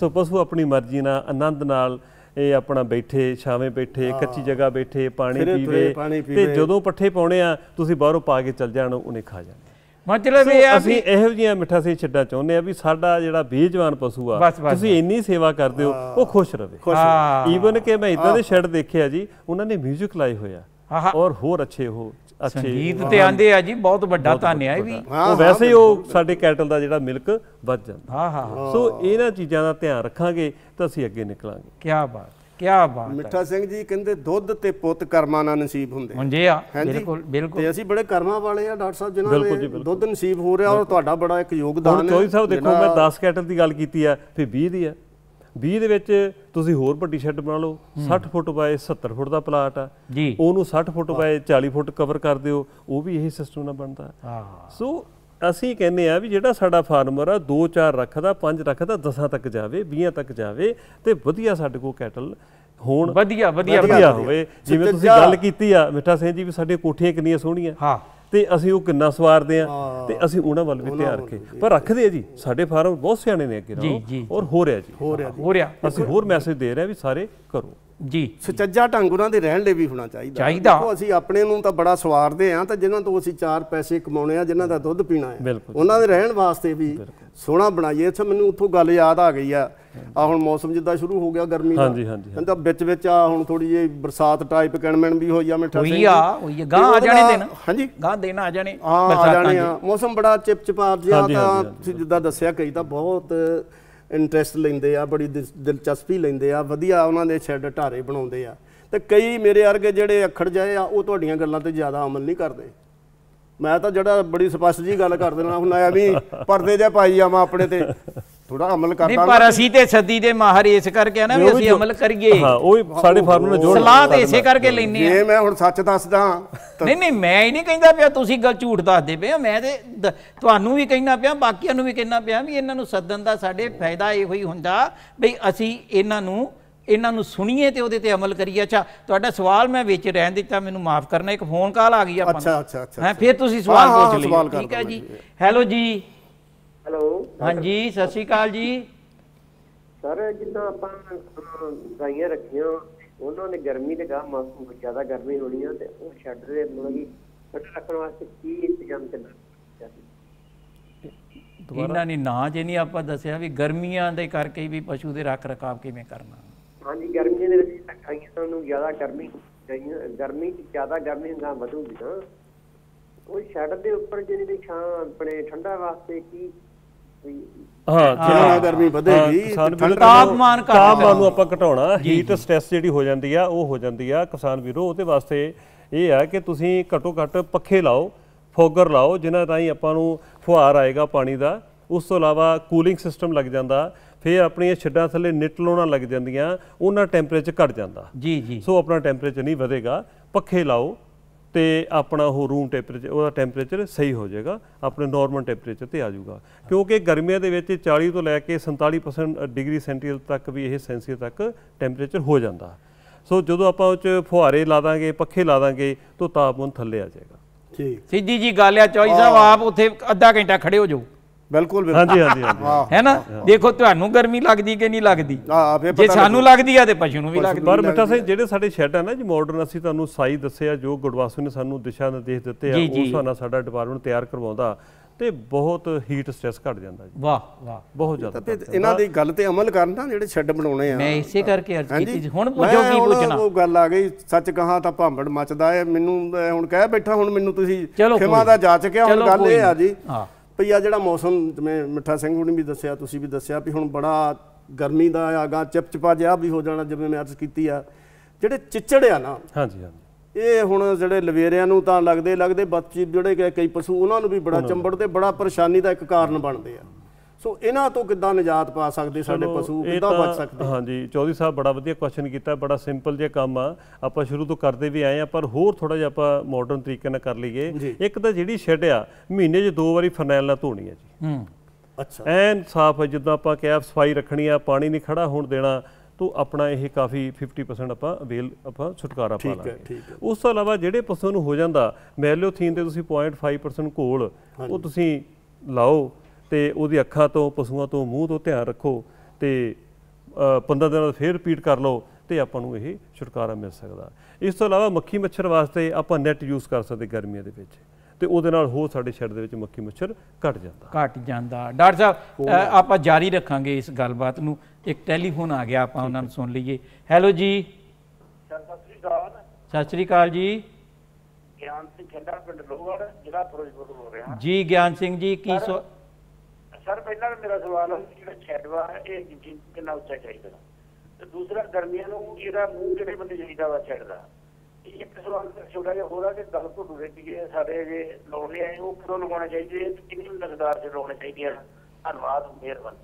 ਸੋ ਪਸ਼ੂ ਆਪਣੀ ਮਰਜ਼ੀ ਨਾਲ ਆਨੰਦ ਨਾਲ ਇਹ ਆਪਣਾ ਬੈਠੇ ਛਾਵੇਂ ਬੈਠੇ ਕੱਚੀ ਜਗ੍ਹਾ ਬੈਠੇ ਪਾਣੀ ਪੀਵੇ ਤੇ ਜਦੋਂ ਪੱਠੇ ਪਾਉਣੇ ਆ ਤੁਸੀਂ ਬਾਹਰੋਂ ਪਾ ਕੇ ਚੱਲ ਜਾਣ ਉਹਨੇ ਖਾ ਜਾਣ ਮਤਲਬ ਇਹ ਆ ਅਸੀਂ ਇਹੋ ਜੀਆਂ ਮਿੱਠਾ ਸੇ ਛੱਡਾ ਚਾਹੁੰਦੇ ਆ ਵੀ ਸਾਡਾ ਜਿਹੜਾ ਬੇਜਵਾਨ ਪਸ਼ੂ ਆ ਤੁਸੀਂ ਇੰਨੀ ਸੇਵਾ ਕਰਦੇ ਹੋ ਉਹ ਖੁਸ਼ ਰਵੇ ਈਵਨ ਕਿ ਮੈਂ ਇਦਾਂ ਦੇ ਛੱਡ ਦੇਖਿਆ ਜੀ ਉਹਨਾਂ ਨੇ 뮤직 ਲਾਈ ਹੋਇਆ ਔਰ ਹੋਰ ਅੱਛੇ ਹੋ ਅੱਛੇ ਸੰਗੀਤ ਤੇ ਆਂਦੇ ਆ ਜੀ ਬਹੁਤ ਵੱਡਾ ਧੰਨਿਆ ਇਹ ਵੀ ਉਹ ਵੈਸੇ ਹੀ ਉਹ ਸਾਡੇ ਕੈਟਲ ਦਾ ਜਿਹੜਾ ਮਿਲਕ ਵੱਧ ਜਾਂਦਾ ਹਾਂ ਹਾਂ ਸੋ ਇਹਨਾਂ ਚੀਜ਼ਾਂ ਦਾ ਧਿਆਨ ਰੱਖਾਂਗੇ ਤਾਂ ਅਸੀਂ ਅੱਗੇ ਨਿਕਲਾਂਗੇ ਕੀ ਬਾਤ ਕੀ ਬਾਤ ਮਿੱਠਾ ਸਿੰਘ ਜੀ ਕਹਿੰਦੇ ਦੁੱਧ ਤੇ ਪੁੱਤ ਕਰਮਾਂ ਨਾਲ ਨਸੀਬ ਹੁੰਦੇ ਜੀ ਹਾਂ ਬਿਲਕੁਲ ਬਿਲਕੁਲ ਤੇ ਅਸੀਂ ਬੜੇ ਕਰਮਾਂ ਵਾਲੇ ਆ ਡਾਕਟਰ ਸਾਹਿਬ ਜਿਨ੍ਹਾਂ ਦੇ ਦੁੱਧ ਨਸੀਬ ਹੋ ਰਿਹਾ ਔਰ ਤੁਹਾਡਾ ਬੜਾ ਇੱਕ ਯੋਗਦਾਨ ਹੈ ਚੋਈ ਸਾਹਿਬ ਦੇਖੋ ਮੈਂ 10 ਕੈਟਲ ਦੀ ਗੱਲ ਕੀਤੀ ਆ ਫਿਰ 20 ਦੀ ਆ 20 ਦੇ ਵਿੱਚ ਤੁਸੀਂ ਹੋਰ ਵੱਡੀ ਸ਼ੈੱਡ ਬਣਾ ਲਓ 60 ਫੁੱਟ ਬਾਏ 70 ਫੁੱਟ ਦਾ ਪਲਾਟ ਆ ਜੀ ਉਹਨੂੰ 60 ਫੁੱਟ ਬਾਏ 40 ਫੁੱਟ ਕਵਰ ਕਰ ਦਿਓ ਉਹ ਵੀ ਇਹੀ ਸਿਸਟਮ ਨਾਲ ਬਣਦਾ ਹਾਂ ਸੋ ਅਸੀਂ ਕਹਿੰਦੇ ਆ ਵੀ ਜਿਹੜਾ ਸਾਡਾ ਫਾਰਮਰ ਆ 2-4 ਰੱਖਦਾ 5 ਰੱਖਦਾ 10 ਤੱਕ ਜਾਵੇ 20 ਤੱਕ ਜਾਵੇ ਤੇ ਵਧੀਆ ਸਾਡੇ ਕੋਲ ਕੈਟਲ ਹੋਣ ਵਧੀਆ ਵਧੀਆ ਵਧੀਆ ਹੋਵੇ ਜਿਵੇਂ ਤੁਸੀਂ ਗੱਲ ਕੀਤੀ ਆ ਮਿੱਠਾ ਸਿੰਘ ਜੀ ਵੀ ਸਾਡੇ ਕੋਠੀਆਂ ਕਿੰਨੀਆਂ ਸੋਹਣੀਆਂ ਹਾਂ ਤੇ ਅਸੀਂ ਉਹ ਕਿੰਨਾ ਸਵਾਰਦੇ ਆ ਤੇ ਅਸੀਂ ਉਹਨਾਂ ਵੱਲ ਵੀ ਧਿਆਨ ਰੱਖੇ ਪਰ ਰੱਖਦੇ ਆ ਜੀ ਸਾਡੇ ਫਾਰਮ ਬਹੁਤ ਸਿਆਣੇ ਨੇ ਅੱਗੇ ਰਹੋ ਔਰ ਹੋ ਰਿਹਾ ਜੀ ਹੋ ਰਿਹਾ ਅਸੀਂ ਹੋਰ ਮੈਸੇਜ ਦੇ ਰਹੇ ਆ ਵੀ ਸਾਰੇ ਕਰੋ ਜੀ ਸੁਚੱਜਾ ਢੰਗ ਉਹਨਾਂ ਦੇ ਰਹਿਣ ਲਈ ਵੀ ਹੋਣਾ ਚਾਹੀਦਾ ਚਾਹੀਦਾ ਦੇਖੋ ਅਸੀਂ ਆਪਣੇ ਨੂੰ ਤਾਂ ਬੜਾ ਸਵਾਰਦੇ ਆ ਤਾਂ ਜਿਨ੍ਹਾਂ ਤੋਂ ਅਸੀਂ ਚਾਰ ਪੈਸੇ ਕਮਾਉਣੇ ਆ ਜਿਨ੍ਹਾਂ ਦਾ ਦੁੱਧ ਪੀਣਾ ਹੈ ਉਹਨਾਂ ਦੇ ਰਹਿਣ ਵਾਸਤੇ ਵੀ ਸੋਹਣਾ ਬਣਾਈਏ ਅੱਛਾ ਮੈਨੂੰ ਉੱਥੋਂ ਗੱਲ ਯਾਦ ਆ ਗਈ ਆ ਆ ਹੁਣ ਮੌਸਮ ਜਿੱਦਾਂ ਸ਼ੁਰੂ ਹੋ ਗਿਆ ਗਰਮੀ ਦਾ ਹਾਂਜੀ ਹਾਂਜੀ ਕਹਿੰਦਾ ਵਿੱਚ ਵਿੱਚ ਆ ਹੁਣ ਥੋੜੀ ਜਿਹੀ ਬਰਸਾਤ ਟਾਈਪ ਕਣਮਣ ਵੀ ਹੋਈ ਆ ਮਿੱਠਾ ਸਿੰਘ ਹੋਈ ਆ ਹੋਈ ਆ ਗਾਂ ਆ ਜਾਣੇ ਨਾ ਹਾਂਜੀ ਗਾਂ ਦੇਣਾ ਆ ਜਾਣੇ ਆ ਜਾਣੇ ਆ ਮੌਸਮ ਬੜਾ ਚਿਪਚਿਪਾ ਜਿਹਾ ਤਾਂ ਤੁਸੀਂ ਜਿੱਦਾਂ ਦੱਸਿਆ ਕਈ ਤਾਂ ਬਹੁਤ ਇੰਟਰਸਟ ਲੈਂਦੇ ਆ ਬੜੀ ਦਿਲਚਸਪੀ ਲੈਂਦੇ ਆ ਵਧੀਆ ਉਹਨਾਂ ਦੇ ਛੱਡ ਢਾਰੇ ਬਣਾਉਂਦੇ ਆ ਤੇ ਕਈ ਮੇਰੇ ਵਰਗੇ ਜਿਹੜੇ ਅਖੜ ਜਾਏ ਆ ਉਹ ਤੁਹਾਡੀਆਂ ਗੱਲਾਂ ਤੇ ਜ਼ਿਆਦਾ ਅਮਲ ਨਹੀਂ ਕਰਦੇ ਮੈਂ ਤਾਂ ਜਿਹੜਾ ਬੜੀ ਸਪਸ਼ਟ ਜੀ ਗੱਲ ਕਰ ਦੇਣਾ ਹੁਣ ਆਇਆ ਵੀ ਪਰਦੇ ਜੇ ਪਾਈ ਜਾਵਾਂ ਆਪਣੇ ਤੇ ਥੋੜਾ ਅਮਲ ਕਰਨਾ ਨਹੀਂ ਪਰ ਅਸੀਂ ਤੇ ਸਦੀ ਦੇ ਮਾਹਰ ਇਸ ਕਰਕੇ ਆ ਨਾ ਵੀ ਅਸੀਂ ਅਮਲ ਕਰੀਏ ਹਾਂ ਉਹ ਹੀ ਸਾਡੇ ਫਾਰਮੂਲੇ ਜੋੜ ਸਲਾਹ ਤੇ ਇਸੇ ਕਰਕੇ ਲੈਣੀ ਆ ਜੇ ਮੈਂ ਹੁਣ ਸੱਚ ਦੱਸਦਾ ਨਹੀਂ ਨਹੀਂ ਮੈਂ ਹੀ ਨਹੀਂ ਕਹਿੰਦਾ ਪਿਆ ਤੁਸੀਂ ਗੱਲ ਝੂਠ ਦੱਸਦੇ ਪਏ ਮੈਂ ਤੇ ਤੁਹਾਨੂੰ ਵੀ ਕਹਿਣਾ ਪਿਆ ਬਾਕੀਆਂ ਨੂੰ ਵੀ ਕਹਿਣਾ ਪਿਆ ਵੀ ਇਹਨਾਂ ਨੂੰ ਸੱਦਣ ਦਾ ਸਾਡੇ ਫਾਇਦਾ ਇਹੋ ਹੀ ਹੁੰਦਾ ਵੀ ਅਸੀਂ ਇਹਨਾਂ ਨੂੰ ਇਹਨਾਂ ਨੂੰ ਸੁਣੀਏ ਤੇ ਉਹਦੇ ਤੇ ਅਮਲ ਕਰੀਏ ਅੱਛਾ ਤੁਹਾਡਾ ਸਵਾਲ ਮੈਂ ਵਿੱਚ ਰਹਿਣ ਦਿੱਤਾ ਮੈਨੂੰ ਮਾਫ ਕਰਨਾ ਇੱਕ ਫੋਨ ਕਾਲ ਆ ਗਈ ਆਪਾਂ ਅੱਛਾ ਅੱਛਾ ਅੱਛਾ ਹਾਂ ਫਿਰ ਤੁਸੀਂ ਸਵਾਲ ਪੁੱਛ ਲਈ ਠੀਕ ਹੈ ਜੀ ਹੈਲੋ ਜੀ ਹੈਲੋ ਹਾਂਜੀ ਸਤਿ ਸ਼੍ਰੀ ਅਕਾਲ ਜੀ ਸਰ ਜਿੱਦਾਂ ਆਪਾਂ ਗਾਈਆਂ ਰੱਖੀਆਂ ਉਹਨਾਂ ਨੇ ਗਰਮੀ ਦੇ ਗਾ ਮੌਸਮ ਵਿੱਚ ਜ਼ਿਆਦਾ ਗਰਮੀ ਹੋਣੀ ਆ ਤੇ ਉਹ ਛੱਡ ਦੇ ਮਤਲਬ ਛੱਡ ਰੱਖਣ ਵਾਸਤੇ ਕੀ ਇੰਤਜ਼ਾਮ ਕਰਨਾ ਇਹਨਾਂ ਨੇ ਨਾ ਜੇ ਨਹੀਂ ਆਪਾਂ ਦੱਸਿਆ ਵੀ ਗਰਮੀਆਂ ਦੇ ਕਰਕੇ ਵੀ ਪਸ਼ੂ ਦੇ ਰੱਖ ਰਕਾਬ ਕਿਵੇਂ ਕਰਨਾ ਹਾਂਜੀ ਗਰਮੀ ਦੇ ਵਿੱਚ ਧੱਕਾਂਗੇ ਨੂੰ ਜ਼ਿਆਦਾ ਗਰਮੀ ਗਰਮੀ ਜ਼ਿਆਦਾ ਗਰਮੀ ਵਧੂ ਵਧੂਗੀ ਤਾਂ ਉਹ ਛੱਡ ਦੇ ਉੱਪਰ ਜਿਹੜੀ ਛਾਂ ਆਪਣੇ ਠੰਡਾ ਵਾਸਤੇ ਕੀ ਹਾਂ ਜਿੰਨਾ ਗਰਮੀ ਵਧੇਗੀ ਤਾਪਮਾਨ ਤਾਪਮਾਨ ਨੂੰ ਆਪਾਂ ਘਟਾਉਣਾ ਹੀਟ ਸਟ੍ਰੈਸ ਜਿਹੜੀ ਹੋ ਜਾਂਦੀ ਆ ਉਹ ਹੋ ਜਾਂਦੀ ਆ ਕਿਸਾਨ ਵੀਰੋ ਉਹਦੇ ਵਾਸਤੇ ਇਹ ਆ ਕਿ ਤੁਸੀਂ ਘਟੋ ਘਟ ਪੱਖੇ ਲਾਓ ਫੋਗਰ ਲਾਓ ਜਿਨ੍ਹਾਂ ਹੀ ਆਪਾਂ ਨੂੰ ਫੁਹਾਰ ਆਏਗਾ ਪਾਣੀ ਦਾ ਉਸ ਤੋਂ ਇਲਾਵਾ ਕੂਲਿੰਗ ਸਿਸਟਮ ਲੱਗ ਜਾਂਦਾ ਫਿਰ ਆਪਣੀਆਂ ਛੱਡਾਂ ਥੱਲੇ ਨਿੱਟ ਲੋਣਾ ਲੱਗ ਜਾਂਦੀਆਂ ਉਹਨਾਂ ਟੈਂਪਰੇਚਰ ਘਟ ਜਾਂਦਾ ਜੀ ਜੀ ਸੋ ਆਪਣਾ ਟੈਂਪਰੇਚਰ ਨਹੀਂ ਵਧੇਗਾ ਪੱਖੇ ਲਾਓ ਤੇ ਆਪਣਾ ਉਹ ਰੂਮ ਟੈਂਪਰੇਚਰ ਉਹਦਾ ਟੈਂਪਰੇਚਰ ਸਹੀ ਹੋ ਜਾਏਗਾ ਆਪਣੇ ਨਾਰਮਲ ਟੈਂਪਰੇਚਰ ਤੇ ਆ ਜਾਊਗਾ ਕਿਉਂਕਿ ਗਰਮੀਆਂ ਦੇ ਵਿੱਚ 40 ਤੋਂ ਲੈ ਕੇ 47% ਡਿਗਰੀ ਸੈਂਟੀਗ੍ਰੇਡ ਤੱਕ ਵੀ ਇਹ ਸੈਂਸੀਅਸ ਤੱਕ ਟੈਂਪਰੇਚਰ ਹੋ ਜਾਂਦਾ ਸੋ ਜਦੋਂ ਆਪਾਂ ਉੱਚ ਫੁਹਾਰੇ ਲਾ ਦਾਂਗੇ ਪੱਖੇ ਲਾ ਦਾਂਗੇ ਤਾਂ ਤਾਪਮਾਨ ਥੱਲੇ ਆ ਜਾਏਗਾ ਠੀਕ ਸਿੱਧੀ ਜੀ ਗੱਲ ਆ ਚੌਈ ਸਾਹਿਬ ਆਪ ਉੱਥੇ ਅੱਧਾ ਘੰਟਾ ਖੜੇ ਹੋ ਜਾਓ ਬਿਲਕੁਲ ਬਿਲਕੁਲ ਹਾਂਜੀ ਹਾਂਜੀ ਹੈ ਨਾ ਦੇਖੋ ਤੁਹਾਨੂੰ ਗਰਮੀ ਲੱਗਦੀ ਕਿ ਨਹੀਂ ਲੱਗਦੀ ਜੇ ਸਾਨੂੰ ਲੱਗਦੀ ਆ ਤੇ ਪਸ਼ੂ ਨੂੰ ਵੀ ਲੱਗਦੀ ਪਰ ਮਿੱਠਾ ਸਿੰਘ ਜਿਹੜੇ ਸਾਡੇ ਸ਼ੈੱਡ ਆ ਨਾ ਜੀ ਮਾਡਰਨ ਅਸੀਂ ਤੁਹਾਨੂੰ ਸਾਈ ਦੱਸਿਆ ਜੋ ਗੁਰਦਵਾਸੂ ਨੇ ਸਾਨੂੰ ਦਿਸ਼ਾ ਨਿਰਦੇਸ਼ ਦਿੱਤੇ ਆ ਉਸ ਹਿਸਾਬ ਨਾਲ ਸਾਡਾ ਡਿਪਾਰਟਮੈਂਟ ਤਿਆਰ ਕਰਵਾਉਂਦਾ ਤੇ ਬਹੁਤ ਹੀਟ ਸਟ੍ਰੈਸ ਘਟ ਜਾਂਦਾ ਜੀ ਵਾਹ ਵਾਹ ਬਹੁਤ ਜ਼ਿਆਦਾ ਤੇ ਇਹਨਾਂ ਦੀ ਗੱਲ ਤੇ ਅਮਲ ਕਰਨ ਦਾ ਜਿਹੜੇ ਛੱਡ ਬਣਾਉਣੇ ਆ ਮੈਂ ਇਸੇ ਕਰਕੇ ਅਰਜ਼ ਕੀਤੀ ਜੀ ਹੁਣ ਪੁੱਛੋ ਕੀ ਪੁੱਛਣਾ ਉਹ ਗੱਲ ਆ ਗਈ ਸੱਚ ਕਹਾ ਤਾਂ ਭਾਂਬੜ ਮੱਚਦਾ ਹੈ ਮੈਨੂੰ ਹੁਣ ਕਹਿ ਬੈਠਾ ਹੁਣ ਮੈਨੂੰ ਤੁਸੀਂ ਖਿਮਾ ਦਾ ਜਾ ਚੁੱਕਿਆ ਹੁਣ ਗੱਲ ਇਹ ਆ ਜੀ ਹਾਂ ਭਈ ਆ ਜਿਹੜਾ ਮੌਸਮ ਜਿਵੇਂ ਮਿੱਠਾ ਸਿੰਘ ਹੁਣੀ ਵੀ ਦੱਸਿਆ ਤੁਸੀਂ ਵੀ ਦੱਸਿਆ ਵੀ ਹੁਣ ਬੜਾ ਗਰਮੀ ਦਾ ਆਗਾ ਚਿਪਚਪਾ ਜਿਹਾ ਵੀ ਹੋ ਜਾਣਾ ਜਿਵੇਂ ਮੈਂ ਅਰਜ਼ ਕੀਤੀ ਆ ਜਿਹੜੇ ਚਿੱਚੜ ਆ ਨਾ ਹਾਂਜੀ ਹਾਂਜੀ ਇਹ ਹੁਣ ਜਿਹੜੇ ਲਵੇਰਿਆਂ ਨੂੰ ਤਾਂ ਲੱਗਦੇ ਲੱਗਦੇ ਬੱਚੇ ਜਿਹੜੇ ਕਈ ਪਸ਼ੂ ਉਹਨਾਂ ਨੂੰ ਵੀ ਬੜਾ ਚੰਬੜ ਤੇ ਬੜਾ ਪਰੇਸ਼ਾਨੀ ਦਾ ਇੱਕ ਕਾਰਨ ਬਣਦੇ ਆ ਸੋ ਇਹਨਾਂ ਤੋਂ ਕਿੱਦਾਂ ਨਜਾਤ ਪਾ ਸਕਦੇ ਸਾਡੇ ਪਸ਼ੂ ਕਿੱਦਾਂ ਬਚ ਸਕਦੇ ਹਾਂਜੀ ਚੌਧਰੀ ਸਾਹਿਬ ਬੜਾ ਵਧੀਆ ਕੁਐਸਚਨ ਕੀਤਾ ਬੜਾ ਸਿੰਪਲ ਜਿਹਾ ਕੰਮ ਆ ਆਪਾਂ ਸ਼ੁਰੂ ਤੋਂ ਕਰਦੇ ਵੀ ਆਏ ਆ ਪਰ ਹੋਰ ਥੋੜਾ ਜਿਹਾ ਆਪਾਂ ਮਾਡਰਨ ਤਰੀਕੇ ਨਾਲ ਕਰ ਲਈਏ ਇੱਕ ਤਾਂ ਜਿਹੜੀ ਸ਼ੈਡ ਆ ਮਹੀਨੇ 'ਚ ਦੋ ਵਾਰੀ ਫਰਨੈਲ ਨਾਲ ਧੋਣੀ ਆ ਜੀ ਹੂੰ ਅੱਛਾ ਐਨ ਸਾਫ਼ ਹੈ ਜਿੱਦਾਂ ਆਪਾਂ ਕਿਹਾ ਸਫਾਈ ਰੱਖਣੀ ਆ ਪਾਣੀ ਨਹੀਂ ਖੜਾ ਹੋਣ ਦੇਣਾ ਤੋ ਆਪਣਾ ਇਹ ਕਾਫੀ 50% ਆਪਾਂ ਅਵੇਲ ਆਪਾਂ ਛੁਟਕਾਰਾ ਪਾ ਲਾਂਗੇ ਉਸ ਤੋਂ ਇਲਾਵਾ ਜਿਹੜੇ ਪਸ਼ੂ ਨੂੰ ਹੋ ਜਾਂਦਾ ਮੈਲੋਥੀਨ ਤੇ ਤੁਸੀਂ 0.5% ਕੋਲ ਉਹ ਤੁਸੀਂ ਲਾਓ ਤੇ ਉਹਦੀ ਅੱਖਾਂ ਤੋਂ ਪਸ਼ੂਆਂ ਤੋਂ ਮੂੰਹ ਤੋਂ ਧਿਆਨ ਰੱਖੋ ਤੇ 15 ਦਿਨਾਂ ਬਾਅਦ ਫੇਰ ਰਿਪੀਟ ਕਰ ਲਓ ਤੇ ਆਪਾਂ ਨੂੰ ਇਹ ਛੁਟਕਾਰਾ ਮਿਲ ਸਕਦਾ ਇਸ ਤੋਂ ਇਲਾਵਾ ਮੱਖੀ ਮੱਛਰ ਵਾਸਤੇ ਆਪਾਂ ਨੈਟ ਯੂਜ਼ ਕਰ ਸਕਦੇ ਗਰਮੀਆਂ ਦੇ ਵਿੱਚ ਤੇ ਉਹਦੇ ਨਾਲ ਹੋ ਸਾਡੇ ਸ਼ਰਦ ਦੇ ਵਿੱਚ ਮੱਖੀ ਮੱਛਰ ਘਟ ਜਾਂਦਾ ਘਟ ਜਾਂਦਾ ਡਾਕਟਰ ਸਾਹਿਬ ਆਪਾਂ ਜਾਰੀ ਰੱਖਾਂਗੇ ਇਸ ਗੱਲਬਾਤ ਨੂੰ ਇੱਕ ਟੈਲੀਫੋਨ ਆ ਗਿਆ ਆਪਾਂ ਉਹਨਾਂ ਨੂੰ ਸੁਣ ਲਈਏ ਹੈਲੋ ਜੀ ਸਤਿ ਸ੍ਰੀ ਅਕਾਲ ਜੀ ਗਿਆਨ ਸਿੰਘ ਖੰਡਾ ਪਿੰਡ ਲੋਹੜ ਜ਼ਿਲ੍ਹਾ ਫਿਰੋਜ਼ਪੁਰ ਬੋਲ ਰਿਹਾ ਜੀ ਗਿਆਨ ਸਿੰਘ ਜੀ ਕੀ ਸੋ ਸਰ ਪਹਿਲਾਂ ਮੇਰਾ ਸਵਾਲ ਹੈ ਜਿਹੜਾ ਛੇੜਵਾ ਇਹ ਕਿੰਨਾ ਉੱਚਾ ਚਾਹੀਦਾ ਤੇ ਦੂਸਰਾ ਗਰਮੀਆਂ ਨੂੰ ਇਹਦਾ ਮੂੰਹ ਕਿਹੜੇ ਬੰਦੇ ਚਾਹੀਦਾ ਵਾ ਛੇੜਦਾ ਇੱਕ ਸਵਾਲ ਛੋਟਾ ਜਿਹਾ ਹੋਰ ਆ ਕਿ ਗੱਲ ਤੋਂ ਦੂਰੇ ਹੈ ਸਾਡੇ ਜੇ ਲੋੜੇ ਆਏ ਉਹ ਕਿਦੋਂ ਲਗਾਉਣੇ ਚਾਹੀਦੇ ਤੇ ਕਿੰਨੀ ਲਗਦਾਰ ਚ ਲਾਉਣੇ ਚਾਹੀਦੇ ਆ ਧੰਨਵਾਦ ਮਿਹਰਬਾਨ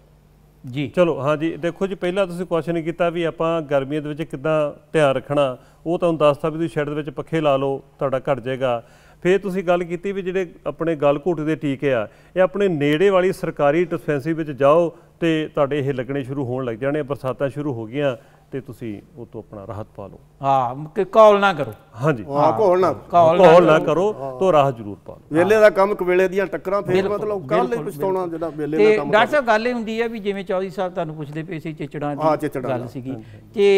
ਜੀ ਚਲੋ ਹਾਂ ਜੀ ਦੇਖੋ ਜੀ ਪਹਿਲਾਂ ਤੁਸੀਂ ਕੁਐਸਚਨ ਕੀਤਾ ਵੀ ਆਪਾਂ ਗਰਮੀਆਂ ਦੇ ਵਿੱਚ ਕਿੱਦਾਂ ਧਿਆਨ ਰੱਖਣਾ ਉਹ ਤੁਹਾਨੂੰ ਦੱਸਤਾ ਵੀ ਤੁਸੀਂ ਸ਼ੈੱਡ ਦੇ ਵਿੱਚ ਪੱਖੇ ਲਾ ਲਓ ਤੁਹਾਡਾ ਘਟ ਜਾਏਗਾ ਫੇਰ ਤੁਸੀਂ ਗੱਲ ਕੀਤੀ ਵੀ ਜਿਹੜੇ ਆਪਣੇ ਗਲ ਘੁੱਟ ਦੇ ਟੀਕੇ ਆ ਇਹ ਆਪਣੇ ਨੇੜੇ ਵਾਲੀ ਸਰਕਾਰੀ ਡਿਸਪੈਂਸਰੀ ਵਿੱਚ ਜਾਓ ਤੇ ਤੁਹਾਡੇ ਇਹ ਲੱਗਣੇ ਸ਼ੁਰੂ ਹੋਣ ਲੱਗ ਜਾਣੇ ਬਰਸਾਤਾਂ ਸ਼ੁਰੂ ਹੋ ਗਈਆਂ ਤੇ ਤੁਸੀਂ ਉਹ ਤੋਂ ਆਪਣਾ ਰਾਹਤ ਪਾ ਲਓ ਹਾਂ ਕਿ ਕਾਲ ਨਾ ਕਰੋ ਹਾਂਜੀ ਹਾਂ ਕਾਲ ਨਾ ਕਾਲ ਨਾ ਕਰੋ ਤੋਂ ਰਾਹ ਜ਼ਰੂਰ ਪਾ ਲਓ ਵੇਲੇ ਦਾ ਕੰਮ ਕਵੇਲੇ ਦੀਆਂ ਟੱਕਰਾਂ ਫੇਰ ਮਤਲਬ ਕੱਲ ਹੀ ਪਛਤਾਉਣਾ ਜਿਹੜਾ ਵੇਲੇ ਦਾ ਕੰਮ ਤੇ ਡਾਕਟਰ ਸਾਹਿਬ ਗੱਲ ਇਹ ਹੁੰਦੀ ਹੈ ਵੀ ਜਿਵੇਂ ਚੌਧਰੀ ਸਾਹਿਬ ਤੁਹਾਨੂੰ ਪੁੱਛਦੇ ਪਏ ਸੀ ਚਿਚੜਾਂ ਦੀ ਗੱਲ ਸੀਗੀ ਕਿ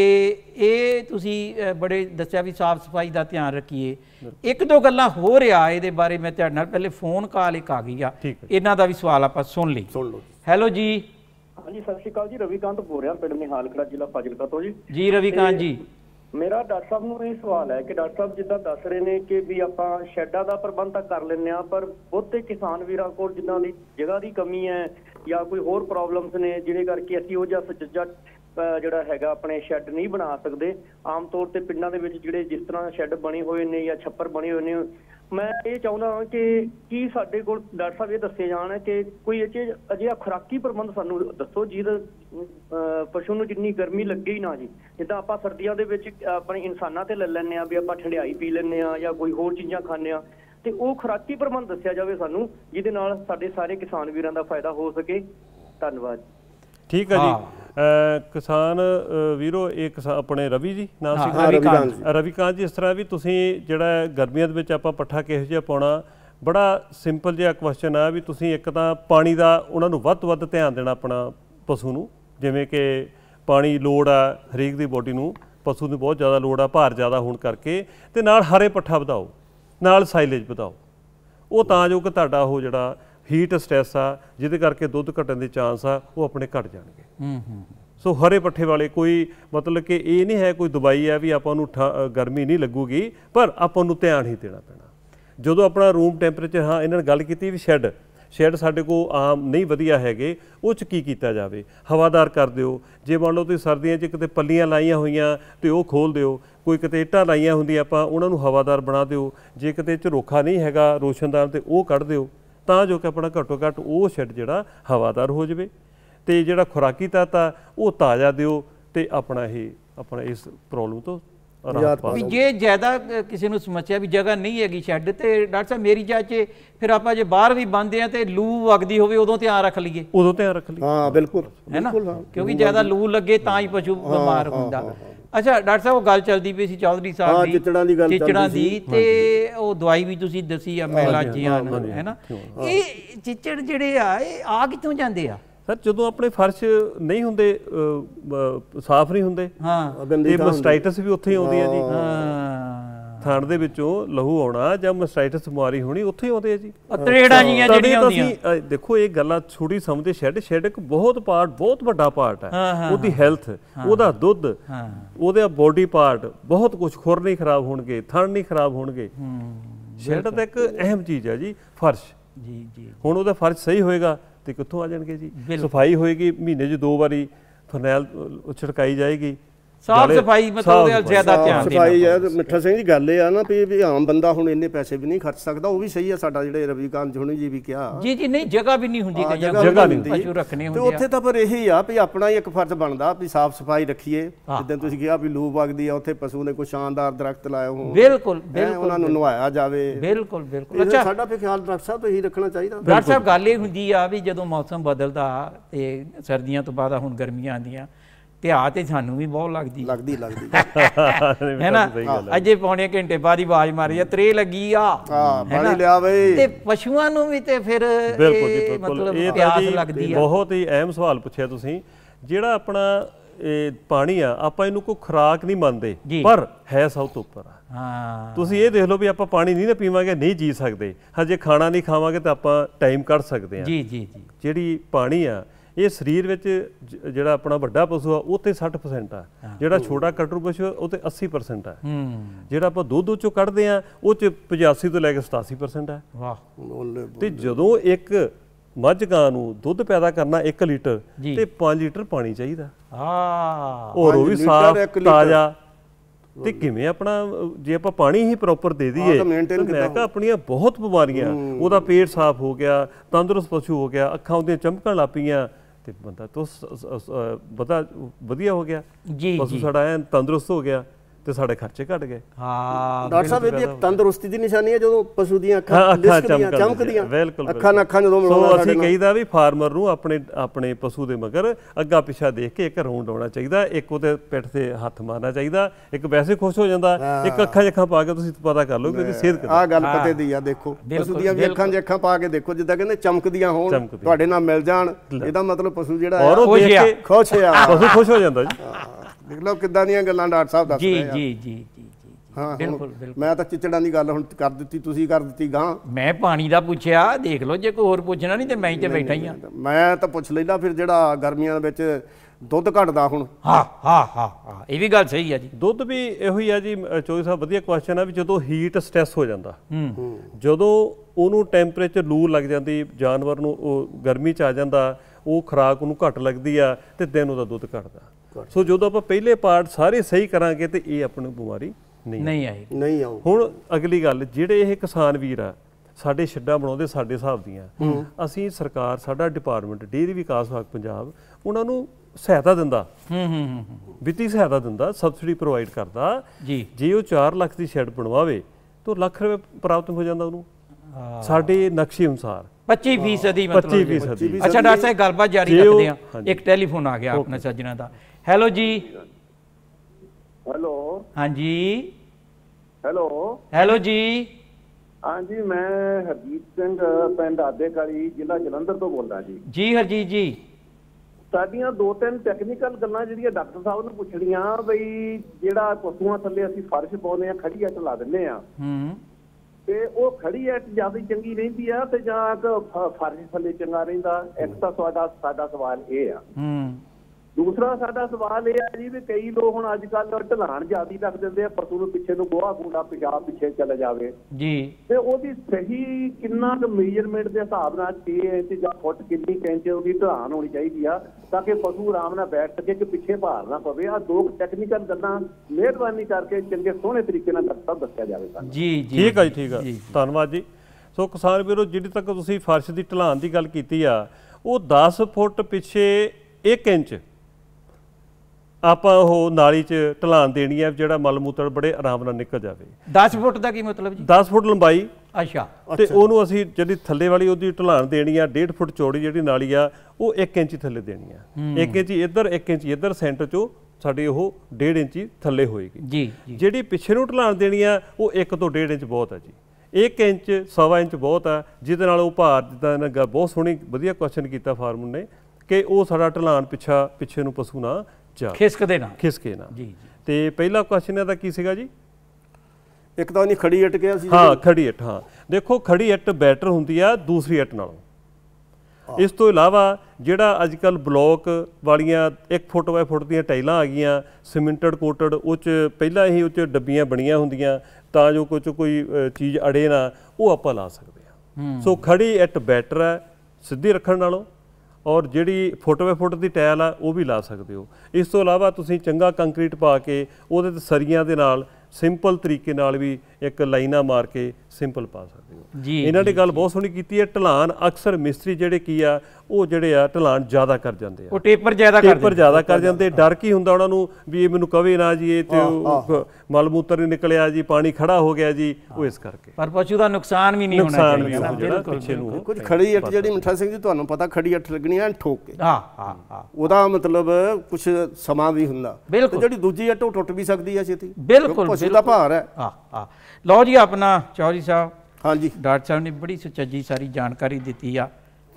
ਇਹ ਤੁਸੀਂ ਬੜੇ ਦੱਸਿਆ ਵੀ ਸਾਫ਼ ਸਫਾਈ ਦਾ ਧਿਆਨ ਰੱਖੀਏ ਇੱਕ ਦੋ ਗੱਲਾਂ ਹੋ ਰਿਹਾ ਇਹਦੇ ਬਾਰੇ ਮੈਂ ਤੁਹਾਡੇ ਨਾਲ ਪਹਿਲੇ ਫੋਨ ਕਾਲ ਇੱਕ ਆ ਗਈ ਆ ਇਹਨਾਂ ਦਾ ਵੀ ਸਵਾਲ ਆਪਾਂ ਸੁਣ ਲਈ ਸੁਣ ਲਓ ਹੈਲੋ ਜੀ ਹਾਂਜੀ ਸਤਿ ਸ਼੍ਰੀ ਅਕਾਲ ਜੀ ਰਵੀਕਾਂਤ ਬੋਲ ਰਿਹਾ ਪਿੰਡ ਨਿਹਾਲਖੜਾ ਜ਼ਿਲ੍ਹਾ ਫਾਜ਼ਿਲਕਾ ਤੋਂ ਜੀ ਜੀ ਰਵੀਕਾਂਤ ਜੀ ਮੇਰਾ ਡਾਕਟਰ ਸਾਹਿਬ ਨੂੰ ਇਹ ਸਵਾਲ ਹੈ ਕਿ ਡਾਕਟਰ ਸਾਹਿਬ ਜਿੱਦਾਂ ਦੱਸ ਰਹੇ ਨੇ ਕਿ ਵੀ ਆਪਾਂ ਸ਼ੈੱਡਾਂ ਦਾ ਪ੍ਰਬੰਧ ਤਾਂ ਕਰ ਲੈਂਦੇ ਆ ਪਰ ਬਹੁਤੇ ਕਿਸਾਨ ਵੀਰਾਂ ਕੋਲ ਜਿੱਦਾਂ ਦੀ ਜਗ੍ਹਾ ਦੀ ਕਮੀ ਹੈ ਜਾਂ ਕੋਈ ਹੋਰ ਪ੍ਰੋਬਲਮਸ ਨੇ ਜਿਹਦੇ ਕਰਕੇ ਅਸੀਂ ਉਹ ਜਿਹਾ ਸੱਜਾ ਜਿਹੜਾ ਹੈਗਾ ਆਪਣੇ ਸ਼ੈੱਡ ਨਹੀਂ ਬਣਾ ਸਕਦੇ ਆਮ ਤੌਰ ਤੇ ਪਿੰਡਾਂ ਦੇ ਵਿੱਚ ਜਿਹੜੇ ਜਿਸ ਤਰ੍ਹਾਂ ਸ਼ੈੱਡ ਬਣੇ ਹੋਏ ਨੇ ਜਾਂ ਛੱਪਰ ਬਣੇ ਹੋਏ ਨੇ ਮੈਂ ਇਹ ਚਾਹੁੰਦਾ ਹਾਂ ਕਿ ਕੀ ਸਾਡੇ ਕੋਲ ਡਾਕਟਰ ਸਾਹਿਬ ਇਹ ਦੱਸੇ ਜਾਣ ਕਿ ਕੋਈ ਇਹ ਚੀਜ਼ ਅਜਿਹਾ ਖੁਰਾਕੀ ਪ੍ਰਬੰਧ ਸਾਨੂੰ ਦੱਸੋ ਜਿਹਦਾ ਪਸ਼ੂ ਨੂੰ ਜਿੰਨੀ ਗਰਮੀ ਲੱਗੇ ਹੀ ਨਾ ਜੀ ਜਿੱਦਾਂ ਆਪਾਂ ਸਰਦੀਆਂ ਦੇ ਵਿੱਚ ਆਪਣੇ ਇਨਸਾਨਾਂ ਤੇ ਲੈ ਲੈਂਦੇ ਆ ਵੀ ਆਪਾਂ ਠੰਡਾਈ ਪੀ ਲੈਂਦੇ ਆ ਜਾਂ ਕੋਈ ਹੋਰ ਚੀਜ਼ਾਂ ਖਾਂਦੇ ਆ ਤੇ ਉਹ ਖੁਰਾਕੀ ਪ੍ਰਬੰਧ ਦੱਸਿਆ ਜਾਵੇ ਸਾਨੂੰ ਜਿਹਦੇ ਨਾਲ ਸਾਡੇ ਸਾਰੇ ਕਿਸਾਨ ਵੀਰਾਂ ਦਾ ਫਾਇਦਾ ਹੋ ਸਕੇ ਧੰਨਵਾਦ ਠੀਕ ਹੈ ਜੀ ਕਿਸਾਨ ਵੀਰੋ ਇੱਕ ਆਪਣੇ ਰਵੀ ਜੀ ਨਾਮ ਸੀ ਰਵੀ ਕਾਂਤ ਜੀ ਇਸ ਤਰ੍ਹਾਂ ਵੀ ਤੁਸੀਂ ਜਿਹੜਾ ਗਰਮੀਆਂ ਦੇ ਵਿੱਚ ਆਪਾਂ ਪੱਠਾ ਕਿਹੋ ਜਿਹਾ ਪਾਉਣਾ ਬੜਾ ਸਿੰਪਲ ਜਿਹਾ ਕੁਐਸਚਨ ਆ ਵੀ ਤੁਸੀਂ ਇੱਕ ਤਾਂ ਪਾਣੀ ਦਾ ਉਹਨਾਂ ਨੂੰ ਵੱਧ ਵੱਧ ਧਿਆਨ ਦੇਣਾ ਆਪਣਾ ਪਸ਼ੂ ਨੂੰ ਜਿਵੇਂ ਕਿ ਪਾਣੀ ਲੋੜ ਆ ਹਰੇਕ ਦੀ ਬੋਡੀ ਨੂੰ ਪਸ਼ੂ ਨੂੰ ਬਹੁਤ ਜ਼ਿਆਦਾ ਲੋੜ ਆ ਭਾਰ ਜ਼ਿਆਦਾ ਹੋਣ ਕਰਕੇ ਤੇ ਨਾਲ ਹਰੇ ਪੱਠਾ ਵਧਾਓ ਨਾਲ ਸਾਈਲੇਜ ਵਧਾਓ ਉਹ ਤਾਂ ਜੋ ਕਿ ਤੁਹਾਡਾ ਉਹ ਜਿਹੜਾ ਹੀਟ ਸਟ੍ਰੈਸ ਆ ਜਿਹਦੇ ਕਰਕੇ ਦੁੱਧ ਘਟਣ ਦੇ ਚਾਂਸ ਆ ਉਹ ਆਪਣੇ ਘਟ ਜਾਣਗੇ ਹੂੰ ਹੂੰ ਸੋ ਹਰੇ ਪੱਠੇ ਵਾਲੇ ਕੋਈ ਮਤਲਬ ਕਿ ਇਹ ਨਹੀਂ ਹੈ ਕੋਈ ਦਵਾਈ ਹੈ ਵੀ ਆਪਾਂ ਨੂੰ ਗਰਮੀ ਨਹੀਂ ਲੱਗੂਗੀ ਪਰ ਆਪਾਂ ਨੂੰ ਧਿਆਨ ਹੀ ਦੇਣਾ ਪੈਣਾ ਜਦੋਂ ਆਪਣਾ ਰੂਮ ਟੈਂਪਰੇਚਰ ਹਾਂ ਇਹਨਾਂ ਨੇ ਗੱਲ ਕੀਤੀ ਵੀ ਸ਼ੈੱਡ ਸ਼ੈੱਡ ਸਾਡੇ ਕੋਲ ਆਮ ਨਹੀਂ ਵਧੀਆ ਹੈਗੇ ਉਹ ਚ ਕੀ ਕੀਤਾ ਜਾਵੇ ਹਵਾਦਾਰ ਕਰ ਦਿਓ ਜੇ ਮੰਨ ਲਓ ਤੁਸੀਂ ਸਰਦੀਆਂ 'ਚ ਕਿਤੇ ਪੱਲੀਆਂ ਲਾਈਆਂ ਹੋਈਆਂ ਤੇ ਉਹ ਖੋਲ ਦਿਓ ਕੋਈ ਕਿਤੇ ਇੱਟਾਂ ਲਾਈਆਂ ਹੁੰਦੀਆਂ ਆਪਾਂ ਉਹਨਾਂ ਨੂੰ ਹਵਾਦਾਰ ਬਣਾ ਦਿਓ ਜੇ ਕਿਤੇ ਚ ਰੋਖਾ ਨਹੀਂ ਹੈਗਾ ਰੋਸ਼ਨਦਾਨ ਤੇ ਉਹ ਕੱਢ ਦਿਓ ਤਾਂ ਜੋ ਕਿ ਆਪਣਾ ਘੱਟੋ ਘੱਟ ਉਹ ਸ਼ੈੱਡ ਜਿਹੜਾ ਹਵਾਦਾਰ ਹੋ ਜਾਵੇ ਤੇ ਜਿਹੜਾ ਖੁਰਾਕੀ ਤੱਤ ਆ ਉਹ ਤਾਜ਼ਾ ਦਿਓ ਤੇ ਆਪਣਾ ਹੀ ਆਪਣਾ ਇਸ ਪ੍ਰੋਬਲਮ ਤੋਂ ਵੀ ਜੇ ਜ਼ਿਆਦਾ ਕਿਸੇ ਨੂੰ ਸਮੱਸਿਆ ਵੀ ਜਗ੍ਹਾ ਨਹੀਂ ਹੈਗੀ ਸ਼ੈੱਡ ਤੇ ਡਾਕਟਰ ਸਾਹਿਬ ਮੇਰੀ ਜਾਚੇ ਫਿਰ ਆਪਾਂ ਜੇ ਬਾਹਰ ਵੀ ਬੰਦੇ ਆ ਤੇ ਲੂ ਵਗਦੀ ਹੋਵੇ ਉਦੋਂ ਧਿਆਨ ਰੱਖ ਲਈਏ ਉਦੋਂ ਧਿਆਨ ਰੱਖ ਲਈਏ ਹਾਂ ਬਿਲਕੁਲ ਹੈ ਨਾ ਕਿਉਂਕਿ ਜ਼ਿਆਦਾ ਲੂ ਲੱਗੇ ਤਾਂ ਹੀ ਪਸ਼ੂ ਬਿਮਾਰ ਹੁੰਦਾ ਅੱਛਾ ਡਾਕਟਰ ਸਾਹਿਬ ਉਹ ਗੱਲ ਚੱਲਦੀ ਪਈ ਸੀ ਚੌਧਰੀ ਸਾਹਿਬ ਦੀ ਚਿਚੜਾਂ ਦੀ ਗੱਲ ਚਿਚੜਾਂ ਦੀ ਤੇ ਉਹ ਦਵਾਈ ਵੀ ਤੁਸੀਂ ਦਸੀ ਆ ਮੈਲਾਚੀਆਂ ਹੈਨਾ ਇਹ ਚਿਚੜ ਜਿਹੜੇ ਆ ਇਹ ਆ ਕਿੱਥੋਂ ਜਾਂਦੇ ਆ ਸਰ ਜਦੋਂ ਆਪਣੇ ਫਰਸ਼ ਨਹੀਂ ਹੁੰਦੇ ਸਾਫ਼ ਨਹੀਂ ਹੁੰਦੇ ਹਾਂ ਇਹ ਮਸਟਾਈਟਸ ਵੀ ਉੱਥੇ ਹੀ ਆਉਂਦੀ ਹੈ ਜੀ ਹਾਂ ਥਣ ਦੇ ਵਿੱਚੋਂ ਲਹੂ ਆਉਣਾ ਜਾਂ ਮਸਟਾਈਟਸ ਬਿਮਾਰੀ ਹੋਣੀ ਉੱਥੇ ਹੀ ਆਉਂਦੇ ਆ ਜੀ ਤਰੇੜਾਂ ਜੀਆਂ ਜਿਹੜੀਆਂ ਤੁਸੀਂ ਦੇਖੋ ਇਹ ਗੱਲਾਂ ਛੋਟੀ ਸਮਝਦੇ ਸ਼ੈਡ ਸ਼ੈਡ ਇੱਕ ਬਹੁਤ ਪਾਰਟ ਬਹੁਤ ਵੱਡਾ ਪਾਰਟ ਹੈ ਉਹਦੀ ਹੈਲਥ ਉਹਦਾ ਦੁੱਧ ਉਹਦੇ ਬੋਡੀ ਪਾਰਟ ਬਹੁਤ ਕੁਝ ਖੁਰ ਨਹੀਂ ਖਰਾਬ ਹੋਣਗੇ ਥਣ ਨਹੀਂ ਖਰਾਬ ਹੋਣਗੇ ਸ਼ੈਡ ਤਾਂ ਇੱਕ ਅਹਿਮ ਚੀਜ਼ ਹੈ ਜੀ ਫਰਸ਼ ਜੀ ਜੀ ਹੁਣ ਉਹਦਾ ਫਰਸ਼ ਸਹੀ ਹੋਏਗਾ ਤੇ ਕਿੱਥੋਂ ਆ ਜਾਣਗੇ ਜੀ ਸਫਾਈ ਹੋਏਗੀ ਮਹੀਨੇ 'ਚ ਦੋ ਵਾਰੀ ਫਰਨੈਲ ਉਛੜਕਾਈ ਜਾਏਗੀ ਸਾਫ ਸਫਾਈ ਮਤਲਬ ਉਹਦੇ ਨਾਲ ਜ਼ਿਆਦਾ ਧਿਆਨ ਦੇਣਾ ਸਫਾਈ ਹੈ ਮਿੱਠਾ ਸਿੰਘ ਜੀ ਗੱਲ ਇਹ ਆ ਨਾ ਵੀ ਆਮ ਬੰਦਾ ਹੁਣ ਇੰਨੇ ਪੈਸੇ ਵੀ ਨਹੀਂ ਖਰਚ ਸਕਦਾ ਉਹ ਵੀ ਸਹੀ ਹੈ ਸਾਡਾ ਜਿਹੜੇ ਰਵੀਕਾਂਤ ਜੁਣੀ ਜੀ ਵੀ ਕਿਹਾ ਜੀ ਜੀ ਨਹੀਂ ਜਗ੍ਹਾ ਵੀ ਨਹੀਂ ਹੁੰਦੀ ਕਿ ਜਗ੍ਹਾ ਨਹੀਂ ਪਸ਼ੂ ਰੱਖਣੇ ਹੁੰਦੇ ਆ ਤੇ ਉੱਥੇ ਤਾਂ ਪਰ ਇਹੀ ਆ ਵੀ ਆਪਣਾ ਹੀ ਇੱਕ ਫਰਜ਼ ਬਣਦਾ ਵੀ ਸਾਫ ਸਫਾਈ ਰੱਖੀਏ ਜਿੱਦਾਂ ਤੁਸੀਂ ਕਿਹਾ ਵੀ ਲੂ ਵਗਦੀ ਆ ਉੱਥੇ ਪਸ਼ੂ ਨੇ ਕੋਈ ਸ਼ਾਨਦਾਰ ਦਰਖਤ ਲਾਇਆ ਹੋ ਬਿਲਕੁਲ ਬਿਲਕੁਲ ਉਹਨਾਂ ਨੂੰ ਨਵਾਇਆ ਜਾਵੇ ਬਿਲਕੁਲ ਬਿਲਕੁਲ ਅੱਛਾ ਸਾਡਾ ਵੀ ਖਿਆਲ ਡਾਕਟਰ ਸਾਹਿਬ ਇਹੀ ਰੱਖਣਾ ਚਾਹੀਦਾ ਡਾਕਟਰ ਸਾਹਿਬ ਗੱਲ ਇਹ ਹੁੰਦੀ ਆ ਵੀ ਜਦੋਂ ਮੌਸਮ ਬਦਲਦਾ ਤੇ ਸਰਦੀਆਂ ਤੋਂ ਬਾਅਦ ਹੁਣ ਗਰਮੀਆਂ ਆਉਂਦੀਆਂ ਤੇ ਆ ਤੇ ਸਾਨੂੰ ਵੀ ਬਹੁਤ ਲੱਗਦੀ ਲੱਗਦੀ ਲੱਗਦੀ ਹੈ ਨਾ ਅਜੇ ਪੌਣੇ ਘੰਟੇ ਬਾਅਦ ਹੀ ਆਵਾਜ਼ ਮਾਰੀ ਆ ਤਰੇ ਲੱਗੀ ਆ ਹਾਂ ਬਾਣੀ ਲਿਆ ਬਈ ਤੇ ਪਸ਼ੂਆਂ ਨੂੰ ਵੀ ਤੇ ਫਿਰ ਮਤਲਬ ਪਿਆਸ ਲੱਗਦੀ ਆ ਬਹੁਤ ਹੀ ਅਹਿਮ ਸਵਾਲ ਪੁੱਛਿਆ ਤੁਸੀਂ ਜਿਹੜਾ ਆਪਣਾ ਇਹ ਪਾਣੀ ਆ ਆਪਾਂ ਇਹਨੂੰ ਕੋਈ ਖਰਾਕ ਨਹੀਂ ਮੰਨਦੇ ਪਰ ਹੈ ਸਭ ਤੋਂ ਉੱਪਰ ਆ ਹਾਂ ਤੁਸੀਂ ਇਹ ਦੇਖ ਲਓ ਵੀ ਆਪਾਂ ਪਾਣੀ ਨਹੀਂ ਨਾ ਪੀਵਾਂਗੇ ਨਹੀਂ ਜੀ ਸਕਦੇ ਹਜੇ ਖਾਣਾ ਨਹੀਂ ਖਾਵਾਂਗੇ ਤਾਂ ਆਪਾਂ ਟਾਈਮ ਕੱਢ ਸਕਦੇ ਆ ਜੀ ਜੀ ਜੀ ਜਿਹੜੀ ਪਾਣੀ ਆ ਇਹ ਸਰੀਰ ਵਿੱਚ ਜਿਹੜਾ ਆਪਣਾ ਵੱਡਾ ਪਸ਼ੂ ਆ ਉਹ ਤੇ 60% ਆ ਜਿਹੜਾ ਛੋਟਾ ਕਟਰੂ ਪਸ਼ੂ ਆ ਉਹ ਤੇ 80% ਆ ਜਿਹੜਾ ਆਪਾਂ ਦੁੱਧ ਉੱਚੋਂ ਕੱਢਦੇ ਆ ਉਹ ਚ 85 ਤੋਂ ਲੈ ਕੇ 87% ਆ ਵਾਹ ਤੇ ਜਦੋਂ ਇੱਕ ਮੱਝ ਗਾਂ ਨੂੰ ਦੁੱਧ ਪੈਦਾ ਕਰਨਾ 1 ਲੀਟਰ ਤੇ 5 ਲੀਟਰ ਪਾਣੀ ਚਾਹੀਦਾ ਹਾਂ ਹੋਰ ਉਹ ਵੀ ਸਾਫ਼ ਤਾਜ਼ਾ ਤੇ ਕਿਵੇਂ ਆਪਣਾ ਜੇ ਆਪਾਂ ਪਾਣੀ ਹੀ ਪ੍ਰੋਪਰ ਦੇ ਦਈਏ ਮੈਂ ਕਹਾਂ ਆਪਣੀਆਂ ਬਹੁਤ ਬਿਮਾਰੀਆਂ ਉਹਦਾ ਪੇਟ ਸਾਫ਼ ਹੋ ਗਿਆ ਤੰਦਰੁਸਤ ਪਸ਼ੂ ਹੋ ਗਿਆ ਅੱਖਾਂ ਉਹਦੀਆਂ ਚਮਕਣ ਲੱਪੀਆਂ ਤੇ ਬੰਦਾ ਤੋਂ ਬੰਦਾ ਵਧੀਆ ਹੋ ਗਿਆ ਜੀ ਜੀ ਸਾਡਾ ਐ ਤੰਦਰੁਸਤ ਹੋ ਗਿਆ ਤੇ ਸਾਡੇ ਖਰਚੇ ਘਟ ਗਏ ਹਾਂ ਡਾਕਟਰ ਸਾਹਿਬ ਇਹ ਵੀ ਇੱਕ ਤੰਦਰੁਸਤੀ ਦੀ ਨਿਸ਼ਾਨੀ ਹੈ ਜਦੋਂ ਪਸ਼ੂ ਦੀਆਂ ਅੱਖਾਂ ਲਿਸ਼ਕਦੀਆਂ ਚਮਕਦੀਆਂ ਅੱਖਾਂ ਨਾਲ ਅੱਖਾਂ ਜਦੋਂ ਮਿਲਾਉਂਦਾ ਸੋ ਅਸੀਂ ਕਹੀਦਾ ਵੀ ਫਾਰਮਰ ਨੂੰ ਆਪਣੇ ਆਪਣੇ ਪਸ਼ੂ ਦੇ ਮਗਰ ਅੱਗਾ ਪਿੱਛਾ ਦੇਖ ਕੇ ਇੱਕ ਰੌਂਡ ਆਉਣਾ ਚਾਹੀਦਾ ਇੱਕ ਉਹਦੇ ਪਿੱਠ ਤੇ ਹੱਥ ਮਾਰਨਾ ਚਾਹੀਦਾ ਇੱਕ ਵੈਸੇ ਖੁਸ਼ ਹੋ ਜਾਂਦਾ ਇੱਕ ਅੱਖਾਂ ਜੱਖਾਂ ਪਾ ਕੇ ਤੁਸੀਂ ਪਤਾ ਕਰ ਲਓ ਕਿ ਉਹਦੀ ਸਿਹਤ ਕਿਦਾਂ ਆ ਗੱਲ ਪਤੇ ਦੀ ਆ ਦੇਖੋ ਪਸ਼ੂ ਦੀਆਂ ਵੀ ਅੱਖਾਂ ਜੱਖਾਂ ਪਾ ਕੇ ਦੇਖੋ ਜਿੱਦਾਂ ਕਹਿੰਦੇ ਚਮਕਦੀਆਂ ਹੋਣ ਤੁਹਾਡੇ ਨਾਲ ਮਿਲ ਜਾਣ ਇਹਦਾ ਮਤਲਬ ਪਸ਼ੂ ਜਿਹੜਾ ਹੈ ਖੁਸ਼ ਆ ਪਸ਼ੂ ਖੁਸ਼ ਹੋ ਜਾਂਦਾ ਜੀ ਦੇਖ ਲਓ ਕਿੱਦਾਂ ਦੀਆਂ ਗੱਲਾਂ ਡਾਕਟਰ ਸਾਹਿਬ ਦੱਸ ਰਹੇ ਆ ਜੀ ਜੀ ਜੀ ਜੀ ਹਾਂ ਬਿਲਕੁਲ ਮੈਂ ਤਾਂ ਚਿਚੜਾਂ ਦੀ ਗੱਲ ਹੁਣ ਕਰ ਦਿੱਤੀ ਤੁਸੀਂ ਕਰ ਦਿੱਤੀ ਗਾਂ ਮੈਂ ਪਾਣੀ ਦਾ ਪੁੱਛਿਆ ਦੇਖ ਲਓ ਜੇ ਕੋਈ ਹੋਰ ਪੁੱਛਣਾ ਨਹੀਂ ਤੇ ਮੈਂ ਹੀ ਤੇ ਬੈਠਾ ਹੀ ਆ ਮੈਂ ਤਾਂ ਪੁੱਛ ਲੈਂਦਾ ਫਿਰ ਜਿਹੜਾ ਗਰਮੀਆਂ ਵਿੱਚ ਦੁੱਧ ਘਟਦਾ ਹੁਣ ਹਾਂ ਹਾਂ ਹਾਂ ਹਾਂ ਇਹ ਵੀ ਗੱਲ ਸਹੀ ਆ ਜੀ ਦੁੱਧ ਵੀ ਇਹੋ ਹੀ ਆ ਜੀ ਚੋਈ ਸਾਹਿਬ ਵਧੀਆ ਕੁਐਸਚਨ ਆ ਵੀ ਜਦੋਂ ਹੀਟ ਸਟ੍ਰੈਸ ਹੋ ਜਾਂਦਾ ਹੂੰ ਜਦੋਂ ਉਹਨੂੰ ਟੈਂਪਰੇਚਰ ਲੂ ਲੱਗ ਜਾਂਦੀ ਜਾਨਵਰ ਨੂੰ ਉਹ ਗਰਮੀ ਚ ਆ ਜਾਂਦਾ ਉਹ ਖੁਰਾਕ ਉਹਨੂੰ ਘੱਟ ਲੱਗਦੀ ਆ ਤੇ ਦਿਨ ਉਹਦਾ ਦੁੱਧ ਘਟਦਾ ਸੋ ਜਦੋਂ ਆਪਾਂ ਪਹਿਲੇ ਪਾਰਟ ਸਾਰੇ ਸਹੀ ਕਰਾਂਗੇ ਤੇ ਇਹ ਆਪਣੀ ਬਿਮਾਰੀ ਨਹੀਂ ਨਹੀਂ ਆਏ ਨਹੀਂ ਆਉ ਹੁਣ ਅਗਲੀ ਗੱਲ ਜਿਹੜੇ ਇਹ ਕਿਸਾਨ ਵੀਰ ਆ ਸਾਡੇ ਛੱਡਾ ਬਣਾਉਂਦੇ ਸਾਡੇ ਹਿਸਾਬ ਦੀਆਂ ਅਸੀਂ ਸਰਕਾਰ ਸਾਡਾ ਡਿਪਾਰਟਮੈਂਟ ਡੇਰੀ ਵਿਕਾਸ ਵਿਭਾਗ ਪੰਜਾਬ ਉਹਨਾਂ ਨੂੰ ਸਹਾਇਤਾ ਦਿੰਦਾ ਹੂੰ ਹੂੰ ਹੂੰ ਵਿੱਤੀ ਸਹਾਇਤਾ ਦਿੰਦਾ ਸਬਸਿਡੀ ਪ੍ਰੋਵਾਈਡ ਕਰਦਾ ਜੀ ਜੇ ਉਹ 4 ਲੱਖ ਦੀ ਸ਼ੈਡ ਬਣਵਾਵੇ ਤਾਂ ਲੱਖ ਰੁਪਏ ਪ੍ਰਾਪਤ ਹੋ ਜਾਂਦਾ ਉਹਨੂੰ ਸਾਡੇ ਨਕਸ਼ੇ ਅਨੁਸਾਰ 25% ਦੀ ਮਤਲਬ 25% ਅੱਛਾ ਡਾਕਟਰ ਸਾਹਿਬ ਗੱਲਬਾਤ ਜਾਰੀ ਰੱਖਦੇ ਆ ਇੱਕ ਟੈਲੀਫੋਨ ਆ ਗਿਆ ਆਪਣੇ ਸੱਜਣਾ ਦਾ ਹੈਲੋ ਜੀ ਹੈਲੋ ਹਾਂਜੀ ਹੈਲੋ ਹੈਲੋ ਜੀ ਹਾਂਜੀ ਮੈਂ ਹਰਜੀਤ ਸਿੰਘ ਪਿੰਡ ਆਦੇਕਾਲੀ ਜ਼ਿਲ੍ਹਾ ਜਲੰਧਰ ਤੋਂ ਬੋਲਦਾ ਜੀ ਜੀ ਹਰਜੀਤ ਜੀ ਸਾਡੀਆਂ ਦੋ ਤਿੰਨ ਟੈਕਨੀਕਲ ਗੱਲਾਂ ਜਿਹੜੀਆਂ ਡਾਕਟਰ ਸਾਹਿਬ ਨੂੰ ਪੁੱਛਣੀਆਂ ਬਈ ਜਿਹੜਾ ਕੁੱਤੂਆਂ ਥੱਲੇ ਅਸੀਂ ਫਰਸ਼ ਪਾਉਂਦੇ ਆ ਖੜੀ ਐਟ ਲਾ ਦਿੰਨੇ ਆ ਹੂੰ ਤੇ ਉਹ ਖੜੀ ਐਟ ਜਿਆਦਾ ਚੰਗੀ ਰਹਿੰਦੀ ਆ ਤੇ ਜਾਂ ਫਰਸ਼ ਥੱਲੇ ਚੰਗਾ ਰਹਿੰਦਾ ਇੱਕ ਤਾਂ ਤੁਹਾਡਾ ਸਾਡਾ ਸਵਾਲ ਇਹ ਆ ਹੂੰ ਦੂਸਰਾ ਸਾਡਾ ਸਵਾਲ ਇਹ ਹੈ ਜੀ ਵੀ ਕਈ ਲੋਕ ਹੁਣ ਅੱਜ ਕੱਲ ਢਲਾਣ ਜਿਆਦੀ ਰੱਖ ਦਿੰਦੇ ਆ ਪਸ਼ੂ ਨੂੰ ਪਿੱਛੇ ਨੂੰ ਗੋਹਾ ਕੂੜਾ ਪਿਸ਼ਾਬ ਪਿੱਛੇ ਚਲੇ ਜਾਵੇ ਜੀ ਤੇ ਉਹਦੀ ਸਹੀ ਕਿੰਨਾ ਕੁ ਮੇਜਰਮੈਂਟ ਦੇ ਹਿਸਾਬ ਨਾਲ ਹੈ ਤੇ ਜਾਂ ਫੁੱਟ ਕਿੰਨੀ ਇੰਚ ਉਹਦੀ ਢਲਾਣ ਹੋਣੀ ਚਾਹੀਦੀ ਆ ਤਾਂ ਕਿ ਪਸ਼ੂ ਆਰਾਮ ਨਾਲ ਬੈਠ ਸਕੇ ਕਿ ਪਿੱਛੇ ਭਾਰ ਨਾ ਪਵੇ ਆ ਦੋ ਟੈਕਨੀਕਲ ਗੱਲਾਂ ਮਿਹਰਬਾਨੀ ਕਰਕੇ ਚੰਗੇ ਸੋਹਣੇ ਤਰੀਕੇ ਨਾਲ ਦੱਸਿਆ ਜਾਵੇ ਸਾਨੂੰ ਜੀ ਜੀ ਠੀਕ ਆ ਜੀ ਠੀਕ ਆ ਧੰਨਵਾਦ ਜੀ ਸੋ ਕਿਸਾਨ ਵੀਰੋ ਜਿਹੜੀ ਤੱਕ ਤੁਸੀਂ ਫਰਸ਼ ਦੀ ਢਲਾਣ ਦੀ ਗੱਲ ਕੀਤੀ ਆ ਉਹ 10 ਫੁੱਟ ਪਿੱਛੇ 1 ਇੰਚ ਆਪਾਂ ਉਹ ਨਾਲੀ 'ਚ ਢਲਾਨ ਦੇਣੀ ਹੈ ਜਿਹੜਾ ਮਲ ਮੂਤਰ ਬੜੇ ਆਰਾਮ ਨਾਲ ਨਿਕਲ ਜਾਵੇ 10 ਫੁੱਟ ਦਾ ਕੀ ਮਤਲਬ ਜੀ 10 ਫੁੱਟ ਲੰਬਾਈ ਅੱਛਾ ਤੇ ਉਹਨੂੰ ਅਸੀਂ ਜਿਹੜੀ ਥੱਲੇ ਵਾਲੀ ਉਹਦੀ ਢਲਾਨ ਦੇਣੀ ਆ 1.5 ਫੁੱਟ ਚੌੜੀ ਜਿਹੜੀ ਨਾਲੀ ਆ ਉਹ 1 ਇੰਚ ਥੱਲੇ ਦੇਣੀ ਆ 1 ਇੰਚ ਇੱਧਰ 1 ਇੰਚ ਇੱਧਰ ਸੈਂਟਰ 'ਚੋਂ ਸਾਡੀ ਉਹ 1.5 ਇੰਚ ਥੱਲੇ ਹੋਏਗੀ ਜੀ ਜਿਹੜੀ ਪਿੱਛੇ ਨੂੰ ਢਲਾਨ ਦੇਣੀ ਆ ਉਹ 1 ਤੋਂ 1.5 ਇੰਚ ਬਹੁਤ ਆ ਜੀ 1 ਇੰਚ 1.5 ਇੰਚ ਬਹੁਤ ਆ ਜਿਹਦੇ ਨਾਲ ਉਹ ਭਾਰ ਜਿੱਦਾਂ ਇਹਨਾਂ ਬਹੁਤ ਸੋਹਣੀ ਵਧੀਆ ਕੁਐਸਚਨ ਕੀਤਾ ਫਾਰਮੂਲ ਨੇ ਕਿ ਉਹ ਸਾਡਾ ਢਲਾਨ ਪਿੱਛਾ ਪਿੱਛੇ ਨੂੰ ਪਸ਼ੂ ਨਾ ਅੱਛਾ ਨਾਲ ਨਾ ਦੇ ਨਾਲ ਜੀ ਤੇ ਪਹਿਲਾ ਕੁਐਸਚਨ ਇਹਦਾ ਕੀ ਸੀਗਾ ਜੀ ਇੱਕ ਤਾਂ ਨਹੀਂ ਖੜੀ ਇੱਟ ਗਿਆ ਸੀ ਹਾਂ ਖੜੀ ਇੱਟ ਹਾਂ ਦੇਖੋ ਖੜੀ ਇੱਟ ਬੈਟਰ ਹੁੰਦੀ ਆ ਦੂਸਰੀ ਇੱਟ ਨਾਲੋਂ ਇਸ ਤੋਂ ਇਲਾਵਾ ਜਿਹੜਾ ਅੱਜ ਕੱਲ ਬਲੌਕ ਵਾਲੀਆਂ 1 ਫੁੱਟ ਬਾਏ ਫੁੱਟ ਦੀਆਂ ਟਾਈਲਾਂ ਆ ਗਈਆਂ ਸਿਮੈਂਟਡ ਕੋਟਡ ਉਹ ਚ ਪਹਿਲਾਂ ਹੀ ਉਹ ਚ ਡੱਬੀਆਂ ਬਣੀਆਂ ਹੁੰਦੀਆਂ ਤਾਂ ਜੋ ਕੁਝ ਕੋਈ ਚੀਜ਼ ਅੜੇ ਨਾ ਉਹ ਆਪਾਂ ਲਾ ਸਕਦੇ ਆ ਸੋ ਖੜੀ ਇੱਟ ਬੈਟਰ ਹੈ ਸਿੱਧੀ ਰੱਖਣ ਨਾਲੋਂ ਔਰ ਜਿਹੜੀ ਫੁੱਟ ਵੇ ਫੁੱਟ ਦੀ ਟਾਇਲ ਆ ਉਹ ਵੀ ਲਾ ਸਕਦੇ ਹੋ ਇਸ ਤੋਂ ਇਲਾਵਾ ਤੁਸੀਂ ਚੰਗਾ ਕੰਕਰੀਟ ਪਾ ਕੇ ਉਹਦੇ ਤੇ ਸਰੀਆਂ ਦੇ ਨਾਲ ਸਿੰਪਲ ਤਰੀਕੇ ਨਾਲ ਵੀ ਇੱਕ ਲਾਈਨਾਂ ਮਾਰ ਕੇ ਸਿੰਪਲ ਪਾ ਸਕਦੇ ਹੋ ਇਹਨਾਂ ਨੇ ਗੱਲ ਬਹੁਤ ਸੋਹਣੀ ਕੀਤੀ ਹੈ ਢਲਾਨ ਅਕਸਰ ਮਿਸਤਰੀ ਜਿਹੜੇ ਕੀ ਆ ਉਹ ਜਿਹੜੇ ਆ ਢਲਾਨ ਜ਼ਿਆਦਾ ਕਰ ਜਾਂਦੇ ਆ ਉਹ ਟੇਪਰ ਜ਼ਿਆਦਾ ਕਰਦੇ ਟੇਪਰ ਜ਼ਿਆਦਾ ਕਰ ਜਾਂਦੇ ਡਰ ਕੀ ਹੁੰਦਾ ਉਹਨਾਂ ਨੂੰ ਵੀ ਇਹ ਮੈਨੂੰ ਕਵੇ ਨਾ ਜੀ ਇਹ ਤੇ ਮਲਮੂਤਰ ਨਹੀਂ ਨਿਕਲਿਆ ਜੀ ਪਾਣੀ ਖੜਾ ਹੋ ਗਿਆ ਜੀ ਉਹ ਇਸ ਕਰਕੇ ਪਰ ਪਸ਼ੂ ਦਾ ਨੁਕਸਾਨ ਵੀ ਨਹੀਂ ਹੋਣਾ ਚਾਹੀਦਾ ਨੁਕਸਾਨ ਜਿਹੜਾ ਪਿੱਛੇ ਨੂੰ ਕੁਝ ਖੜੀ ਅੱਠ ਜਿਹੜੀ ਮਿੱਠਾ ਸਿੰਘ ਜੀ ਤੁਹਾਨੂੰ ਪਤਾ ਖੜੀ ਅੱਠ ਲੱਗਣੀ ਐ ਠੋਕ ਕੇ ਹਾਂ ਹਾਂ ਉਹਦਾ ਮਤਲਬ ਕੁਝ ਸਮਾਂ ਵੀ ਹੁੰਦਾ ਜਿਹੜੀ ਦੂਜੀ ਅੱਠ ਉਹ ਟੁੱਟ ਵੀ ਸਕਦੀ ਹੈ ਛੇਤੀ ਬਿਲਕੁਲ ਪਸ਼ੂ ਦਾ ਭਾਰ ਹੈ ਹਾਂ ਹਾਂ ਲਓ ਜੀ ਆਪਣਾ ਚੌਰੀ ਸਾਹਿਬ ਹਾਂਜੀ ਡਾਕਟਰ ਸਾਹਿਬ ਨੇ ਬੜੀ ਸੁਚੱਜੀ ਸਾਰੀ ਜਾਣਕਾਰੀ ਦਿੱਤੀ ਆ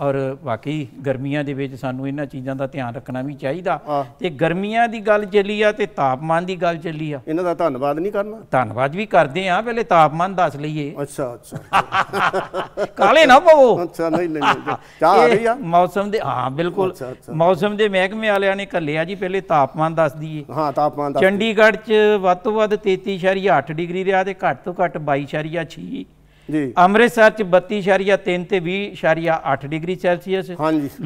ਔਰ ਵਾਕਈ ਗਰਮੀਆਂ ਦੇ ਵਿੱਚ ਸਾਨੂੰ ਇਹਨਾਂ ਚੀਜ਼ਾਂ ਦਾ ਧਿਆਨ ਰੱਖਣਾ ਵੀ ਚਾਹੀਦਾ ਤੇ ਗਰਮੀਆਂ ਦੀ ਗੱਲ ਚੱਲੀ ਆ ਤੇ ਤਾਪਮਾਨ ਦੀ ਗੱਲ ਚੱਲੀ ਆ ਇਹਨਾਂ ਦਾ ਧੰਨਵਾਦ ਨਹੀਂ ਕਰਨਾ ਧੰਨਵਾਦ ਵੀ ਕਰਦੇ ਆ ਪਹਿਲੇ ਤਾਪਮਾਨ ਦੱਸ ਲਈਏ ਅੱਛਾ ਅੱਛਾ ਕਾਲੇ ਨਾ ਪਵੋ ਅੱਛਾ ਨਹੀਂ ਨਹੀਂ ਚਾਹ ਆ ਰਹੀ ਆ ਮੌਸਮ ਦੇ ਹਾਂ ਬਿਲਕੁਲ ਮੌਸਮ ਦੇ ਮਹਿਕਮੇ ਵਾਲਿਆਂ ਨੇ ਕੱਲਿਆ ਜੀ ਪਹਿਲੇ ਤਾਪਮਾਨ ਦੱਸ ਦਈਏ ਹਾਂ ਤਾਪਮਾਨ ਚੰਡੀਗੜ੍ਹ 'ਚ ਵੱਧ ਤੋਂ ਵੱਧ 33.8 ਡਿਗਰੀ ਰਿਹਾ ਤੇ ਘੱਟ ਤੋਂ ਘੱਟ 22.6 ਅੰਮ੍ਰਿਤਸਰ ਚ 32.3 ਤੇ 20.8 ਡਿਗਰੀ ਸੈਲਸੀਅਸ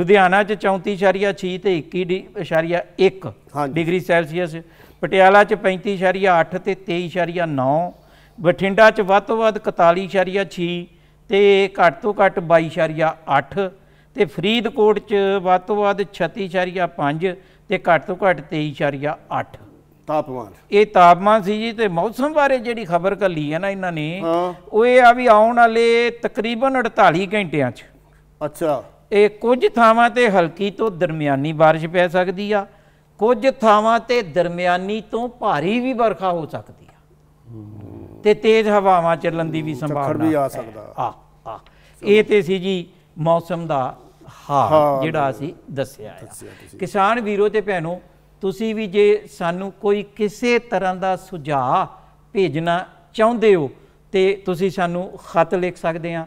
ਲੁਧਿਆਣਾ ਚ 34.6 ਤੇ 21.1 ਡਿਗਰੀ ਸੈਲਸੀਅਸ ਪਟਿਆਲਾ ਚ 35.8 ਤੇ 23.9 ਬਠਿੰਡਾ ਚ ਵੱਧ ਤੋਂ ਵੱਧ 41.6 ਤੇ ਘੱਟ ਤੋਂ ਘੱਟ 22.8 ਤੇ ਫਰੀਦਕੋਟ ਚ ਵੱਧ ਤੋਂ ਵੱਧ 36.5 ਤੇ ਘੱਟ ਤੋਂ ਘੱਟ 23.8 ਤਾਪਮਾਨ ਇਹ ਤਾਪਮਾਨ ਸੀ ਜੀ ਤੇ ਮੌਸਮ ਬਾਰੇ ਜਿਹੜੀ ਖਬਰ ਕੱਲੀ ਹੈ ਨਾ ਇਹਨਾਂ ਨੇ ਉਹ ਇਹ ਆ ਵੀ ਆਉਣ ਵਾਲੇ ਤਕਰੀਬਨ 48 ਘੰਟਿਆਂ 'ਚ ਅੱਛਾ ਇਹ ਕੁਝ ਥਾਵਾਂ ਤੇ ਹਲਕੀ ਤੋਂ ਦਰਮਿਆਨੀ بارش ਪੈ ਸਕਦੀ ਆ ਕੁਝ ਥਾਵਾਂ ਤੇ ਦਰਮਿਆਨੀ ਤੋਂ ਭਾਰੀ ਵੀ ਵਰਖਾ ਹੋ ਸਕਦੀ ਆ ਤੇ ਤੇਜ਼ ਹਵਾਵਾਂ ਚੱਲਣ ਦੀ ਵੀ ਸੰਭਾਵਨਾ ਵੀ ਆ ਸਕਦਾ ਆ ਆ ਇਹ ਤੇ ਸੀ ਜੀ ਮੌਸਮ ਦਾ ਹਾਲ ਜਿਹੜਾ ਅਸੀਂ ਦੱਸਿਆ ਆ ਕਿਸਾਨ ਵੀਰੋ ਤੇ ਭੈਣੋ ਤੁਸੀਂ ਵੀ ਜੇ ਸਾਨੂੰ ਕੋਈ ਕਿਸੇ ਤਰ੍ਹਾਂ ਦਾ ਸੁਝਾਅ ਭੇਜਣਾ ਚਾਹੁੰਦੇ ਹੋ ਤੇ ਤੁਸੀਂ ਸਾਨੂੰ ਖਤ ਲਿਖ ਸਕਦੇ ਆ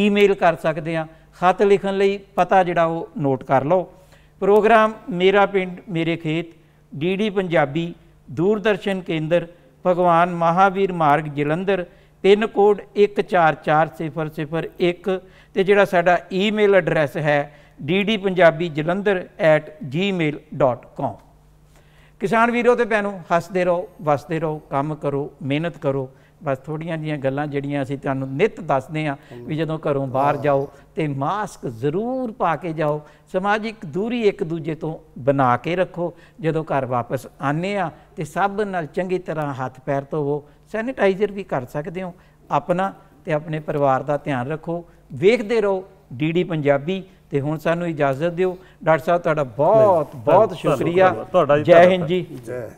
ਈਮੇਲ ਕਰ ਸਕਦੇ ਆ ਖਤ ਲਿਖਣ ਲਈ ਪਤਾ ਜਿਹੜਾ ਉਹ ਨੋਟ ਕਰ ਲਓ ਪ੍ਰੋਗਰਾਮ ਮੇਰਾ ਪਿੰਡ ਮੇਰੇ ਖੇਤ ਡੀਡੀ ਪੰਜਾਬੀ ਦੂਰਦਰਸ਼ਨ ਕੇਂਦਰ ਭਗਵਾਨ ਮਹਾਵੀਰ ਮਾਰਗ ਜਲੰਧਰ ਪਿੰਨ ਕੋਡ 144001 ਤੇ ਜਿਹੜਾ ਸਾਡਾ ਈਮੇਲ ਐਡਰੈਸ ਹੈ ddpunjabijalandhar@gmail.com ਕਿਸਾਨ ਵੀਰੋ ਤੇ ਭੈਣੋ ਹੱਸਦੇ ਰਹੋ ਵਸਦੇ ਰਹੋ ਕੰਮ ਕਰੋ ਮਿਹਨਤ ਕਰੋ ਬਸ ਥੋੜੀਆਂ ਜੀਆਂ ਗੱਲਾਂ ਜਿਹੜੀਆਂ ਅਸੀਂ ਤੁਹਾਨੂੰ ਨਿਤ ਦੱਸਦੇ ਆ ਵੀ ਜਦੋਂ ਘਰੋਂ ਬਾਹਰ ਜਾਓ ਤੇ ਮਾਸਕ ਜ਼ਰੂਰ ਪਾ ਕੇ ਜਾਓ ਸਮਾਜਿਕ ਦੂਰੀ ਇੱਕ ਦੂਜੇ ਤੋਂ ਬਣਾ ਕੇ ਰੱਖੋ ਜਦੋਂ ਘਰ ਵਾਪਸ ਆਨੇ ਆ ਤੇ ਸਭ ਨਾਲ ਚੰਗੀ ਤਰ੍ਹਾਂ ਹੱਥ ਪੈਰ ਧੋਵੋ ਸੈਨੀਟਾਈਜ਼ਰ ਵੀ ਕਰ ਸਕਦੇ ਹੋ ਆਪਣਾ ਤੇ ਆਪਣੇ ਪਰਿਵਾਰ ਦਾ ਧਿਆਨ ਰੱਖੋ ਵੇਖਦੇ ਰਹੋ ਡੀਡੀ ਪੰਜਾਬੀ ਤੇ ਹੁਣ ਸਾਨੂੰ ਇਜਾਜ਼ਤ ਦਿਓ ਡਾਕਟਰ ਸਾਹਿਬ ਤੁਹਾਡਾ ਬਹੁਤ ਬਹੁਤ ਸ਼ੁਕਰੀਆ ਜੈ ਹਿੰਦ ਜੀ ਜੈ